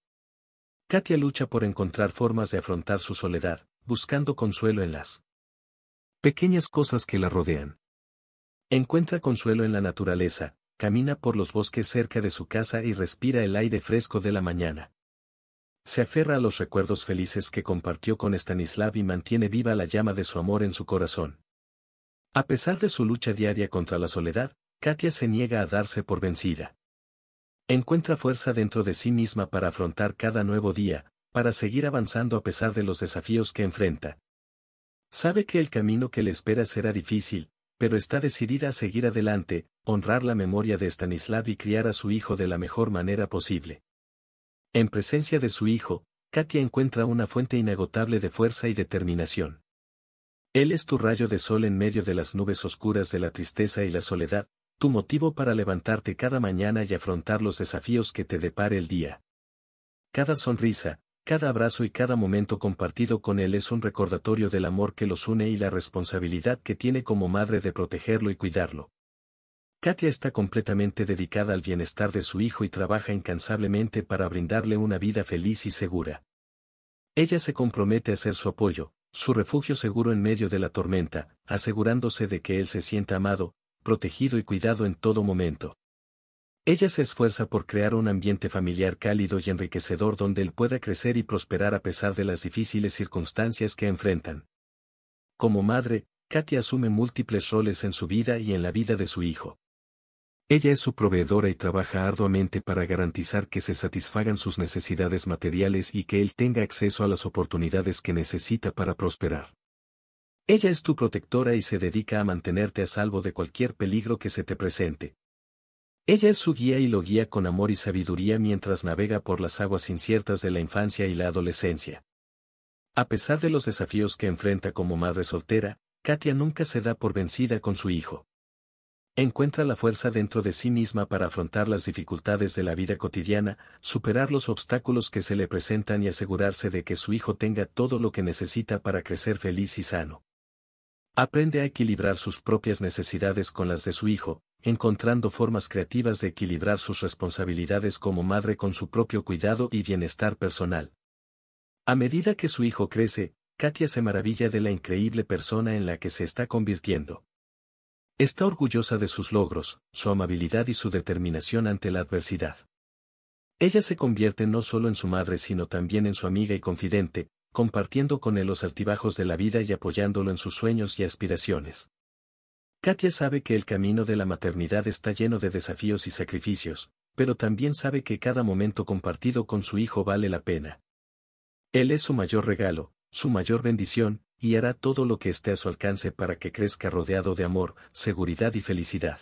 Katia lucha por encontrar formas de afrontar su soledad, buscando consuelo en las pequeñas cosas que la rodean. Encuentra consuelo en la naturaleza, camina por los bosques cerca de su casa y respira el aire fresco de la mañana. Se aferra a los recuerdos felices que compartió con Stanislav y mantiene viva la llama de su amor en su corazón. A pesar de su lucha diaria contra la soledad, Katia se niega a darse por vencida. Encuentra fuerza dentro de sí misma para afrontar cada nuevo día, para seguir avanzando a pesar de los desafíos que enfrenta. Sabe que el camino que le espera será difícil, pero está decidida a seguir adelante, honrar la memoria de Stanislav y criar a su hijo de la mejor manera posible. En presencia de su hijo, Katia encuentra una fuente inagotable de fuerza y determinación. Él es tu rayo de sol en medio de las nubes oscuras de la tristeza y la soledad, tu motivo para levantarte cada mañana y afrontar los desafíos que te depare el día. Cada sonrisa, cada abrazo y cada momento compartido con él es un recordatorio del amor que los une y la responsabilidad que tiene como madre de protegerlo y cuidarlo. Katia está completamente dedicada al bienestar de su hijo y trabaja incansablemente para brindarle una vida feliz y segura. Ella se compromete a ser su apoyo, su refugio seguro en medio de la tormenta, asegurándose de que él se sienta amado, protegido y cuidado en todo momento. Ella se esfuerza por crear un ambiente familiar cálido y enriquecedor donde él pueda crecer y prosperar a pesar de las difíciles circunstancias que enfrentan. Como madre, Katia asume múltiples roles en su vida y en la vida de su hijo. Ella es su proveedora y trabaja arduamente para garantizar que se satisfagan sus necesidades materiales y que él tenga acceso a las oportunidades que necesita para prosperar. Ella es tu protectora y se dedica a mantenerte a salvo de cualquier peligro que se te presente. Ella es su guía y lo guía con amor y sabiduría mientras navega por las aguas inciertas de la infancia y la adolescencia. A pesar de los desafíos que enfrenta como madre soltera, Katia nunca se da por vencida con su hijo. Encuentra la fuerza dentro de sí misma para afrontar las dificultades de la vida cotidiana, superar los obstáculos que se le presentan y asegurarse de que su hijo tenga todo lo que necesita para crecer feliz y sano. Aprende a equilibrar sus propias necesidades con las de su hijo, encontrando formas creativas de equilibrar sus responsabilidades como madre con su propio cuidado y bienestar personal. A medida que su hijo crece, Katia se maravilla de la increíble persona en la que se está convirtiendo. Está orgullosa de sus logros, su amabilidad y su determinación ante la adversidad. Ella se convierte no solo en su madre sino también en su amiga y confidente, compartiendo con él los altibajos de la vida y apoyándolo en sus sueños y aspiraciones. Katia sabe que el camino de la maternidad está lleno de desafíos y sacrificios, pero también sabe que cada momento compartido con su hijo vale la pena. Él es su mayor regalo, su mayor bendición, y hará todo lo que esté a su alcance para que crezca rodeado de amor, seguridad y felicidad.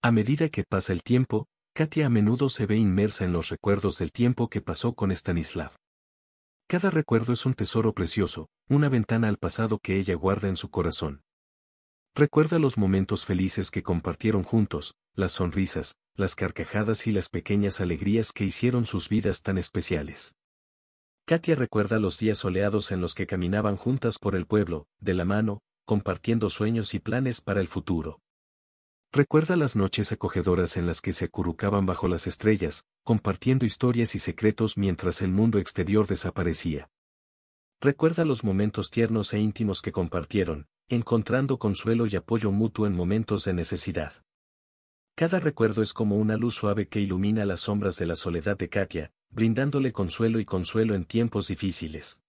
A medida que pasa el tiempo, Katia a menudo se ve inmersa en los recuerdos del tiempo que pasó con Stanislav. Cada recuerdo es un tesoro precioso, una ventana al pasado que ella guarda en su corazón. Recuerda los momentos felices que compartieron juntos, las sonrisas, las carcajadas y las pequeñas alegrías que hicieron sus vidas tan especiales. Katia recuerda los días soleados en los que caminaban juntas por el pueblo, de la mano, compartiendo sueños y planes para el futuro. Recuerda las noches acogedoras en las que se acurrucaban bajo las estrellas, compartiendo historias y secretos mientras el mundo exterior desaparecía. Recuerda los momentos tiernos e íntimos que compartieron, encontrando consuelo y apoyo mutuo en momentos de necesidad. Cada recuerdo es como una luz suave que ilumina las sombras de la soledad de Katia, brindándole consuelo y consuelo en tiempos difíciles.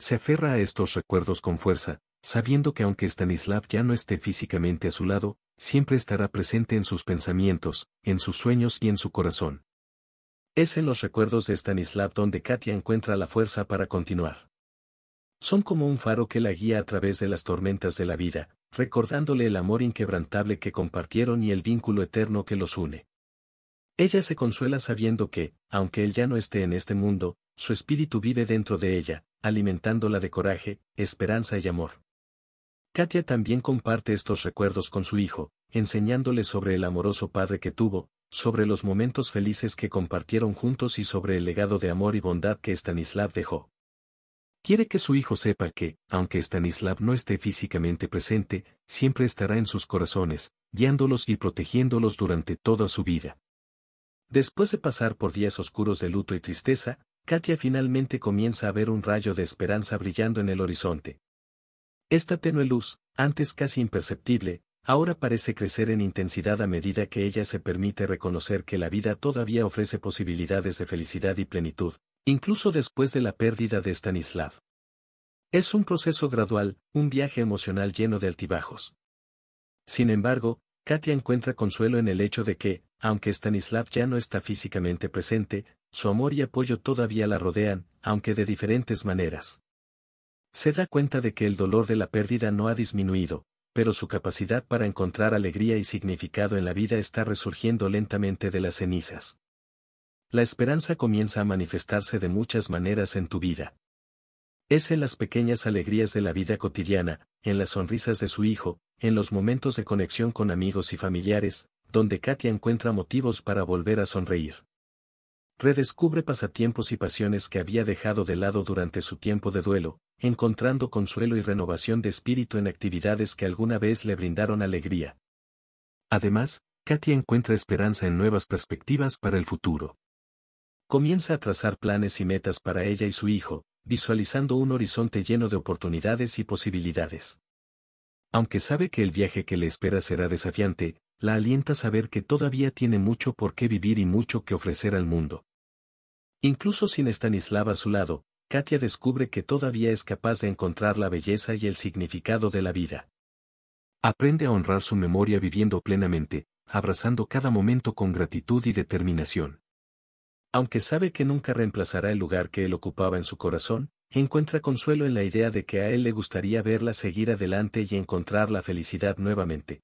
Se aferra a estos recuerdos con fuerza, sabiendo que aunque Stanislav ya no esté físicamente a su lado, siempre estará presente en sus pensamientos, en sus sueños y en su corazón. Es en los recuerdos de Stanislav donde Katia encuentra la fuerza para continuar. Son como un faro que la guía a través de las tormentas de la vida, recordándole el amor inquebrantable que compartieron y el vínculo eterno que los une. Ella se consuela sabiendo que, aunque él ya no esté en este mundo, su espíritu vive dentro de ella, alimentándola de coraje, esperanza y amor. Katia también comparte estos recuerdos con su hijo, enseñándole sobre el amoroso padre que tuvo, sobre los momentos felices que compartieron juntos y sobre el legado de amor y bondad que Stanislav dejó. Quiere que su hijo sepa que, aunque Stanislav no esté físicamente presente, siempre estará en sus corazones, guiándolos y protegiéndolos durante toda su vida. Después de pasar por días oscuros de luto y tristeza, Katia finalmente comienza a ver un rayo de esperanza brillando en el horizonte. Esta tenue luz, antes casi imperceptible, ahora parece crecer en intensidad a medida que ella se permite reconocer que la vida todavía ofrece posibilidades de felicidad y plenitud, incluso después de la pérdida de Stanislav. Es un proceso gradual, un viaje emocional lleno de altibajos. Sin embargo, Katia encuentra consuelo en el hecho de que, aunque Stanislav ya no está físicamente presente, su amor y apoyo todavía la rodean, aunque de diferentes maneras. Se da cuenta de que el dolor de la pérdida no ha disminuido, pero su capacidad para encontrar alegría y significado en la vida está resurgiendo lentamente de las cenizas. La esperanza comienza a manifestarse de muchas maneras en tu vida. Es en las pequeñas alegrías de la vida cotidiana, en las sonrisas de su hijo, en los momentos de conexión con amigos y familiares, donde Katia encuentra motivos para volver a sonreír. Redescubre pasatiempos y pasiones que había dejado de lado durante su tiempo de duelo, encontrando consuelo y renovación de espíritu en actividades que alguna vez le brindaron alegría. Además, Katia encuentra esperanza en nuevas perspectivas para el futuro. Comienza a trazar planes y metas para ella y su hijo, visualizando un horizonte lleno de oportunidades y posibilidades. Aunque sabe que el viaje que le espera será desafiante, la alienta saber que todavía tiene mucho por qué vivir y mucho que ofrecer al mundo. Incluso sin Stanislav a su lado, Katia descubre que todavía es capaz de encontrar la belleza y el significado de la vida. Aprende a honrar su memoria viviendo plenamente, abrazando cada momento con gratitud y determinación. Aunque sabe que nunca reemplazará el lugar que él ocupaba en su corazón, encuentra consuelo en la idea de que a él le gustaría verla seguir adelante y encontrar la felicidad nuevamente.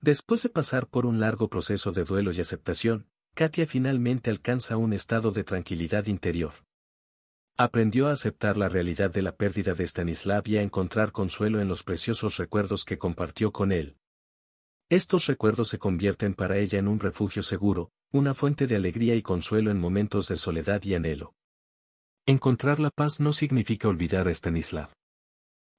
Después de pasar por un largo proceso de duelo y aceptación, Katia finalmente alcanza un estado de tranquilidad interior. Aprendió a aceptar la realidad de la pérdida de Stanislav y a encontrar consuelo en los preciosos recuerdos que compartió con él. Estos recuerdos se convierten para ella en un refugio seguro, una fuente de alegría y consuelo en momentos de soledad y anhelo. Encontrar la paz no significa olvidar a Stanislav.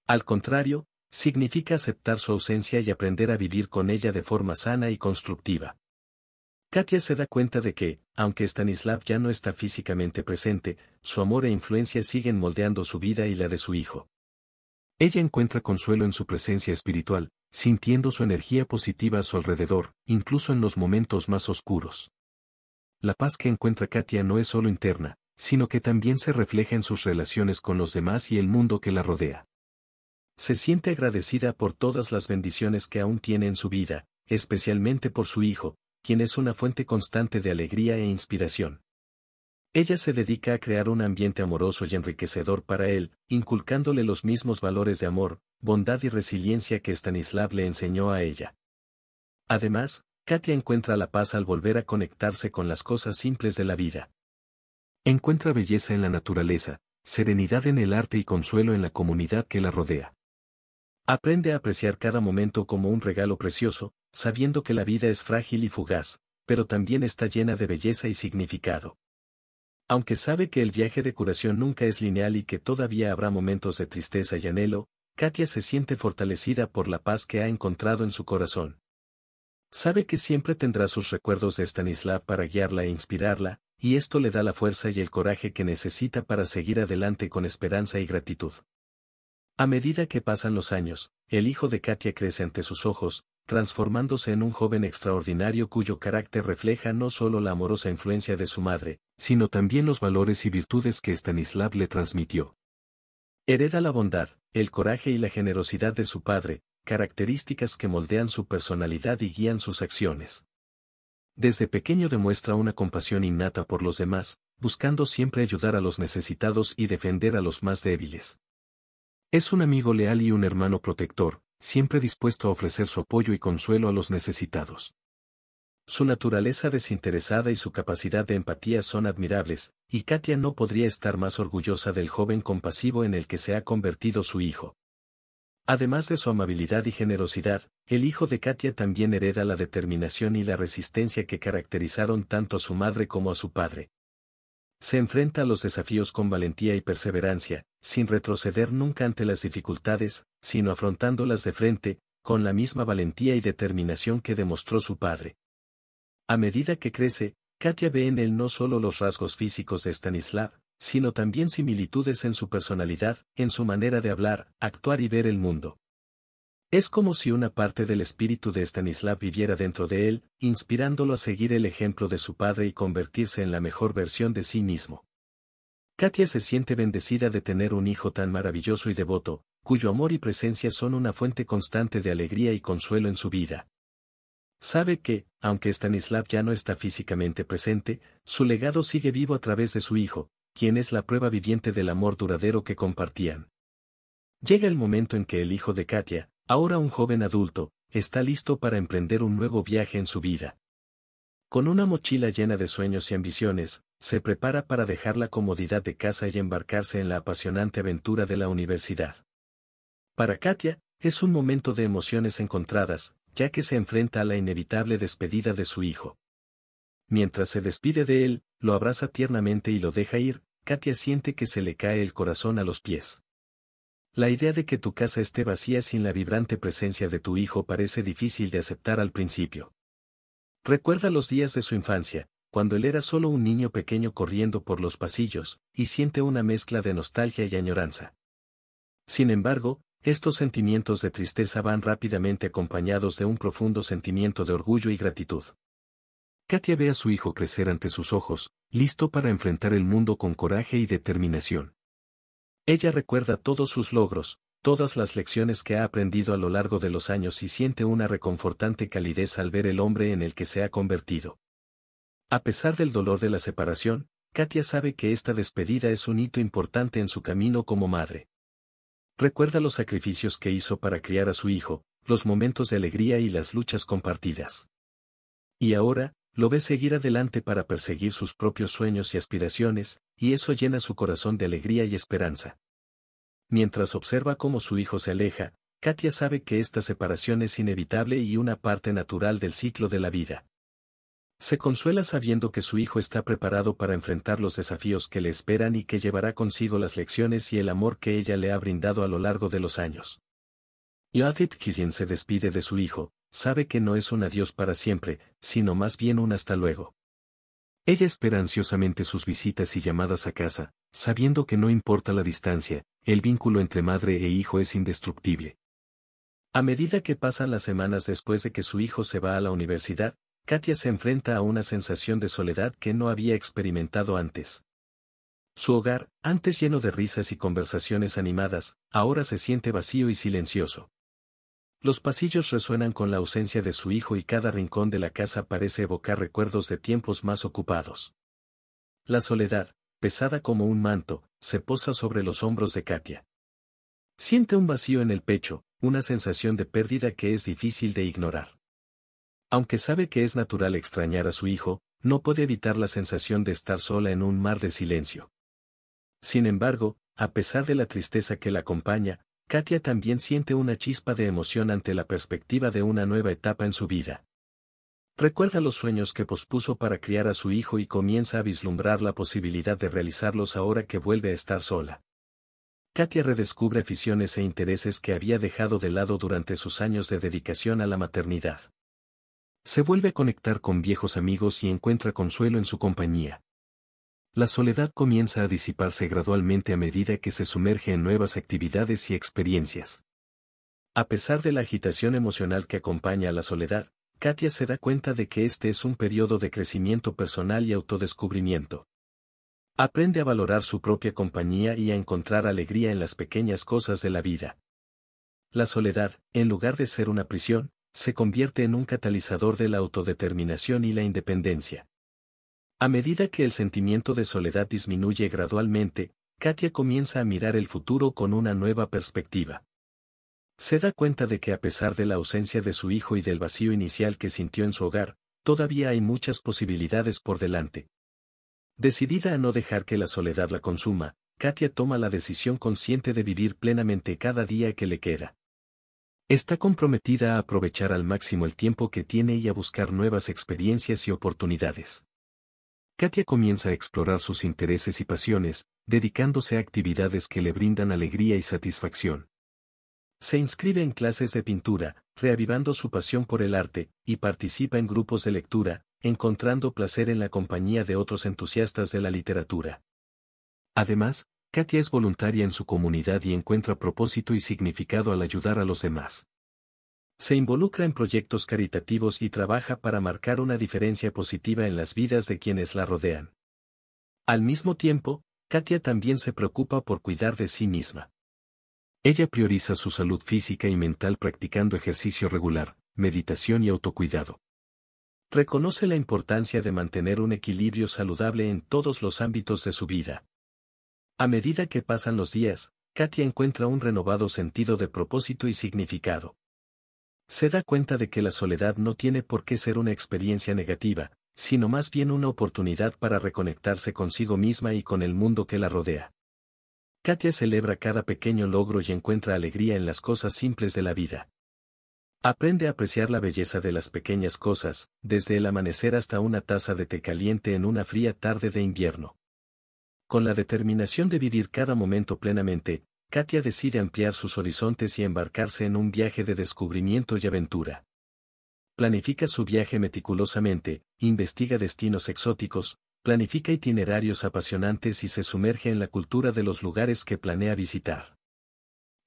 Al contrario, Significa aceptar su ausencia y aprender a vivir con ella de forma sana y constructiva. Katia se da cuenta de que, aunque Stanislav ya no está físicamente presente, su amor e influencia siguen moldeando su vida y la de su hijo. Ella encuentra consuelo en su presencia espiritual, sintiendo su energía positiva a su alrededor, incluso en los momentos más oscuros. La paz que encuentra Katia no es solo interna, sino que también se refleja en sus relaciones con los demás y el mundo que la rodea. Se siente agradecida por todas las bendiciones que aún tiene en su vida, especialmente por su hijo, quien es una fuente constante de alegría e inspiración. Ella se dedica a crear un ambiente amoroso y enriquecedor para él, inculcándole los mismos valores de amor, bondad y resiliencia que Stanislav le enseñó a ella. Además, Katia encuentra la paz al volver a conectarse con las cosas simples de la vida. Encuentra belleza en la naturaleza, serenidad en el arte y consuelo en la comunidad que la rodea. Aprende a apreciar cada momento como un regalo precioso, sabiendo que la vida es frágil y fugaz, pero también está llena de belleza y significado. Aunque sabe que el viaje de curación nunca es lineal y que todavía habrá momentos de tristeza y anhelo, Katia se siente fortalecida por la paz que ha encontrado en su corazón. Sabe que siempre tendrá sus recuerdos de Stanislav para guiarla e inspirarla, y esto le da la fuerza y el coraje que necesita para seguir adelante con esperanza y gratitud. A medida que pasan los años, el hijo de Katia crece ante sus ojos, transformándose en un joven extraordinario cuyo carácter refleja no solo la amorosa influencia de su madre, sino también los valores y virtudes que Stanislav le transmitió. Hereda la bondad, el coraje y la generosidad de su padre, características que moldean su personalidad y guían sus acciones. Desde pequeño demuestra una compasión innata por los demás, buscando siempre ayudar a los necesitados y defender a los más débiles. Es un amigo leal y un hermano protector, siempre dispuesto a ofrecer su apoyo y consuelo a los necesitados. Su naturaleza desinteresada y su capacidad de empatía son admirables, y Katia no podría estar más orgullosa del joven compasivo en el que se ha convertido su hijo. Además de su amabilidad y generosidad, el hijo de Katia también hereda la determinación y la resistencia que caracterizaron tanto a su madre como a su padre. Se enfrenta a los desafíos con valentía y perseverancia, sin retroceder nunca ante las dificultades, sino afrontándolas de frente, con la misma valentía y determinación que demostró su padre. A medida que crece, Katia ve en él no solo los rasgos físicos de Stanislav, sino también similitudes en su personalidad, en su manera de hablar, actuar y ver el mundo. Es como si una parte del espíritu de Stanislav viviera dentro de él, inspirándolo a seguir el ejemplo de su padre y convertirse en la mejor versión de sí mismo. Katia se siente bendecida de tener un hijo tan maravilloso y devoto, cuyo amor y presencia son una fuente constante de alegría y consuelo en su vida. Sabe que, aunque Stanislav ya no está físicamente presente, su legado sigue vivo a través de su hijo, quien es la prueba viviente del amor duradero que compartían. Llega el momento en que el hijo de Katia, ahora un joven adulto, está listo para emprender un nuevo viaje en su vida. Con una mochila llena de sueños y ambiciones, se prepara para dejar la comodidad de casa y embarcarse en la apasionante aventura de la universidad. Para Katia, es un momento de emociones encontradas, ya que se enfrenta a la inevitable despedida de su hijo. Mientras se despide de él, lo abraza tiernamente y lo deja ir, Katia siente que se le cae el corazón a los pies. La idea de que tu casa esté vacía sin la vibrante presencia de tu hijo parece difícil de aceptar al principio. Recuerda los días de su infancia, cuando él era solo un niño pequeño corriendo por los pasillos, y siente una mezcla de nostalgia y añoranza. Sin embargo, estos sentimientos de tristeza van rápidamente acompañados de un profundo sentimiento de orgullo y gratitud. Katia ve a su hijo crecer ante sus ojos, listo para enfrentar el mundo con coraje y determinación. Ella recuerda todos sus logros, todas las lecciones que ha aprendido a lo largo de los años y siente una reconfortante calidez al ver el hombre en el que se ha convertido. A pesar del dolor de la separación, Katia sabe que esta despedida es un hito importante en su camino como madre. Recuerda los sacrificios que hizo para criar a su hijo, los momentos de alegría y las luchas compartidas. Y ahora, lo ve seguir adelante para perseguir sus propios sueños y aspiraciones, y eso llena su corazón de alegría y esperanza. Mientras observa cómo su hijo se aleja, Katia sabe que esta separación es inevitable y una parte natural del ciclo de la vida. Se consuela sabiendo que su hijo está preparado para enfrentar los desafíos que le esperan y que llevará consigo las lecciones y el amor que ella le ha brindado a lo largo de los años. Yadit quien se despide de su hijo, sabe que no es un adiós para siempre, sino más bien un hasta luego. Ella espera ansiosamente sus visitas y llamadas a casa, sabiendo que no importa la distancia, el vínculo entre madre e hijo es indestructible. A medida que pasan las semanas después de que su hijo se va a la universidad, Katia se enfrenta a una sensación de soledad que no había experimentado antes. Su hogar, antes lleno de risas y conversaciones animadas, ahora se siente vacío y silencioso. Los pasillos resuenan con la ausencia de su hijo y cada rincón de la casa parece evocar recuerdos de tiempos más ocupados. La soledad, pesada como un manto, se posa sobre los hombros de Katia. Siente un vacío en el pecho, una sensación de pérdida que es difícil de ignorar. Aunque sabe que es natural extrañar a su hijo, no puede evitar la sensación de estar sola en un mar de silencio. Sin embargo, a pesar de la tristeza que la acompaña, Katia también siente una chispa de emoción ante la perspectiva de una nueva etapa en su vida. Recuerda los sueños que pospuso para criar a su hijo y comienza a vislumbrar la posibilidad de realizarlos ahora que vuelve a estar sola. Katia redescubre aficiones e intereses que había dejado de lado durante sus años de dedicación a la maternidad. Se vuelve a conectar con viejos amigos y encuentra consuelo en su compañía. La soledad comienza a disiparse gradualmente a medida que se sumerge en nuevas actividades y experiencias. A pesar de la agitación emocional que acompaña a la soledad, Katia se da cuenta de que este es un periodo de crecimiento personal y autodescubrimiento. Aprende a valorar su propia compañía y a encontrar alegría en las pequeñas cosas de la vida. La soledad, en lugar de ser una prisión, se convierte en un catalizador de la autodeterminación y la independencia. A medida que el sentimiento de soledad disminuye gradualmente, Katia comienza a mirar el futuro con una nueva perspectiva. Se da cuenta de que a pesar de la ausencia de su hijo y del vacío inicial que sintió en su hogar, todavía hay muchas posibilidades por delante. Decidida a no dejar que la soledad la consuma, Katia toma la decisión consciente de vivir plenamente cada día que le queda. Está comprometida a aprovechar al máximo el tiempo que tiene y a buscar nuevas experiencias y oportunidades. Katia comienza a explorar sus intereses y pasiones, dedicándose a actividades que le brindan alegría y satisfacción. Se inscribe en clases de pintura, reavivando su pasión por el arte, y participa en grupos de lectura, encontrando placer en la compañía de otros entusiastas de la literatura. Además, Katia es voluntaria en su comunidad y encuentra propósito y significado al ayudar a los demás. Se involucra en proyectos caritativos y trabaja para marcar una diferencia positiva en las vidas de quienes la rodean. Al mismo tiempo, Katia también se preocupa por cuidar de sí misma. Ella prioriza su salud física y mental practicando ejercicio regular, meditación y autocuidado. Reconoce la importancia de mantener un equilibrio saludable en todos los ámbitos de su vida. A medida que pasan los días, Katia encuentra un renovado sentido de propósito y significado. Se da cuenta de que la soledad no tiene por qué ser una experiencia negativa, sino más bien una oportunidad para reconectarse consigo misma y con el mundo que la rodea. Katia celebra cada pequeño logro y encuentra alegría en las cosas simples de la vida. Aprende a apreciar la belleza de las pequeñas cosas, desde el amanecer hasta una taza de té caliente en una fría tarde de invierno. Con la determinación de vivir cada momento plenamente, Katia decide ampliar sus horizontes y embarcarse en un viaje de descubrimiento y aventura. Planifica su viaje meticulosamente, investiga destinos exóticos, planifica itinerarios apasionantes y se sumerge en la cultura de los lugares que planea visitar.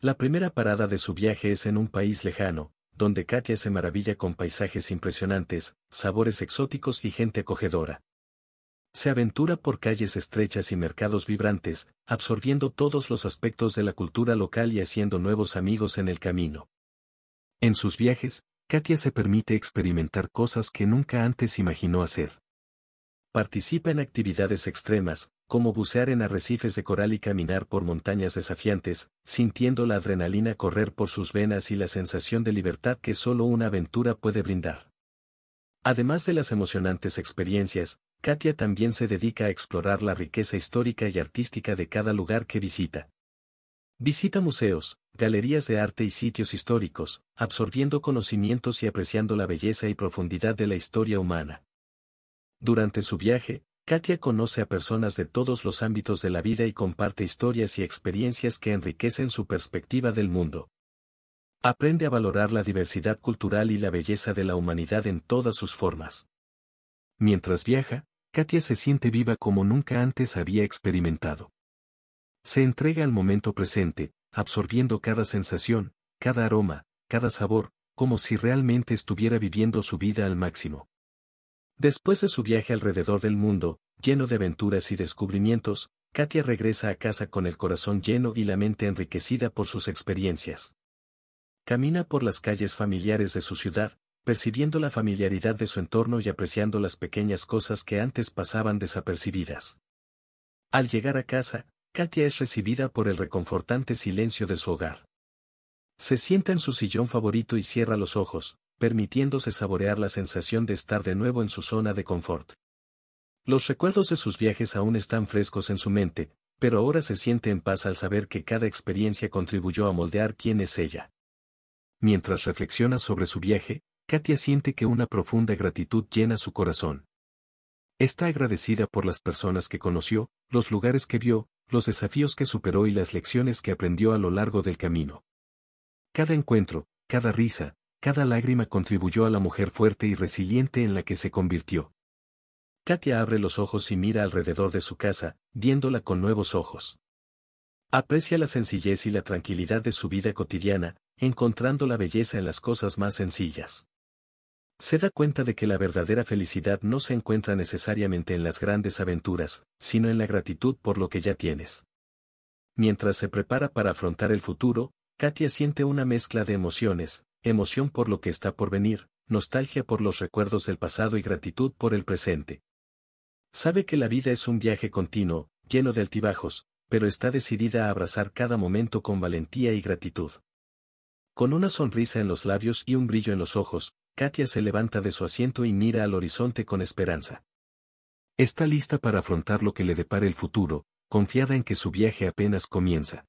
La primera parada de su viaje es en un país lejano, donde Katia se maravilla con paisajes impresionantes, sabores exóticos y gente acogedora. Se aventura por calles estrechas y mercados vibrantes, absorbiendo todos los aspectos de la cultura local y haciendo nuevos amigos en el camino. En sus viajes, Katia se permite experimentar cosas que nunca antes imaginó hacer. Participa en actividades extremas, como bucear en arrecifes de coral y caminar por montañas desafiantes, sintiendo la adrenalina correr por sus venas y la sensación de libertad que solo una aventura puede brindar. Además de las emocionantes experiencias, Katia también se dedica a explorar la riqueza histórica y artística de cada lugar que visita. Visita museos, galerías de arte y sitios históricos, absorbiendo conocimientos y apreciando la belleza y profundidad de la historia humana. Durante su viaje, Katia conoce a personas de todos los ámbitos de la vida y comparte historias y experiencias que enriquecen su perspectiva del mundo. Aprende a valorar la diversidad cultural y la belleza de la humanidad en todas sus formas. Mientras viaja, Katia se siente viva como nunca antes había experimentado. Se entrega al momento presente, absorbiendo cada sensación, cada aroma, cada sabor, como si realmente estuviera viviendo su vida al máximo. Después de su viaje alrededor del mundo, lleno de aventuras y descubrimientos, Katia regresa a casa con el corazón lleno y la mente enriquecida por sus experiencias. Camina por las calles familiares de su ciudad, percibiendo la familiaridad de su entorno y apreciando las pequeñas cosas que antes pasaban desapercibidas. Al llegar a casa, Katia es recibida por el reconfortante silencio de su hogar. Se sienta en su sillón favorito y cierra los ojos, permitiéndose saborear la sensación de estar de nuevo en su zona de confort. Los recuerdos de sus viajes aún están frescos en su mente, pero ahora se siente en paz al saber que cada experiencia contribuyó a moldear quién es ella. Mientras reflexiona sobre su viaje, Katia siente que una profunda gratitud llena su corazón. Está agradecida por las personas que conoció, los lugares que vio, los desafíos que superó y las lecciones que aprendió a lo largo del camino. Cada encuentro, cada risa, cada lágrima contribuyó a la mujer fuerte y resiliente en la que se convirtió. Katia abre los ojos y mira alrededor de su casa, viéndola con nuevos ojos. Aprecia la sencillez y la tranquilidad de su vida cotidiana, encontrando la belleza en las cosas más sencillas. Se da cuenta de que la verdadera felicidad no se encuentra necesariamente en las grandes aventuras, sino en la gratitud por lo que ya tienes. Mientras se prepara para afrontar el futuro, Katia siente una mezcla de emociones, emoción por lo que está por venir, nostalgia por los recuerdos del pasado y gratitud por el presente. Sabe que la vida es un viaje continuo, lleno de altibajos, pero está decidida a abrazar cada momento con valentía y gratitud. Con una sonrisa en los labios y un brillo en los ojos, Katia se levanta de su asiento y mira al horizonte con esperanza. Está lista para afrontar lo que le depara el futuro, confiada en que su viaje apenas comienza.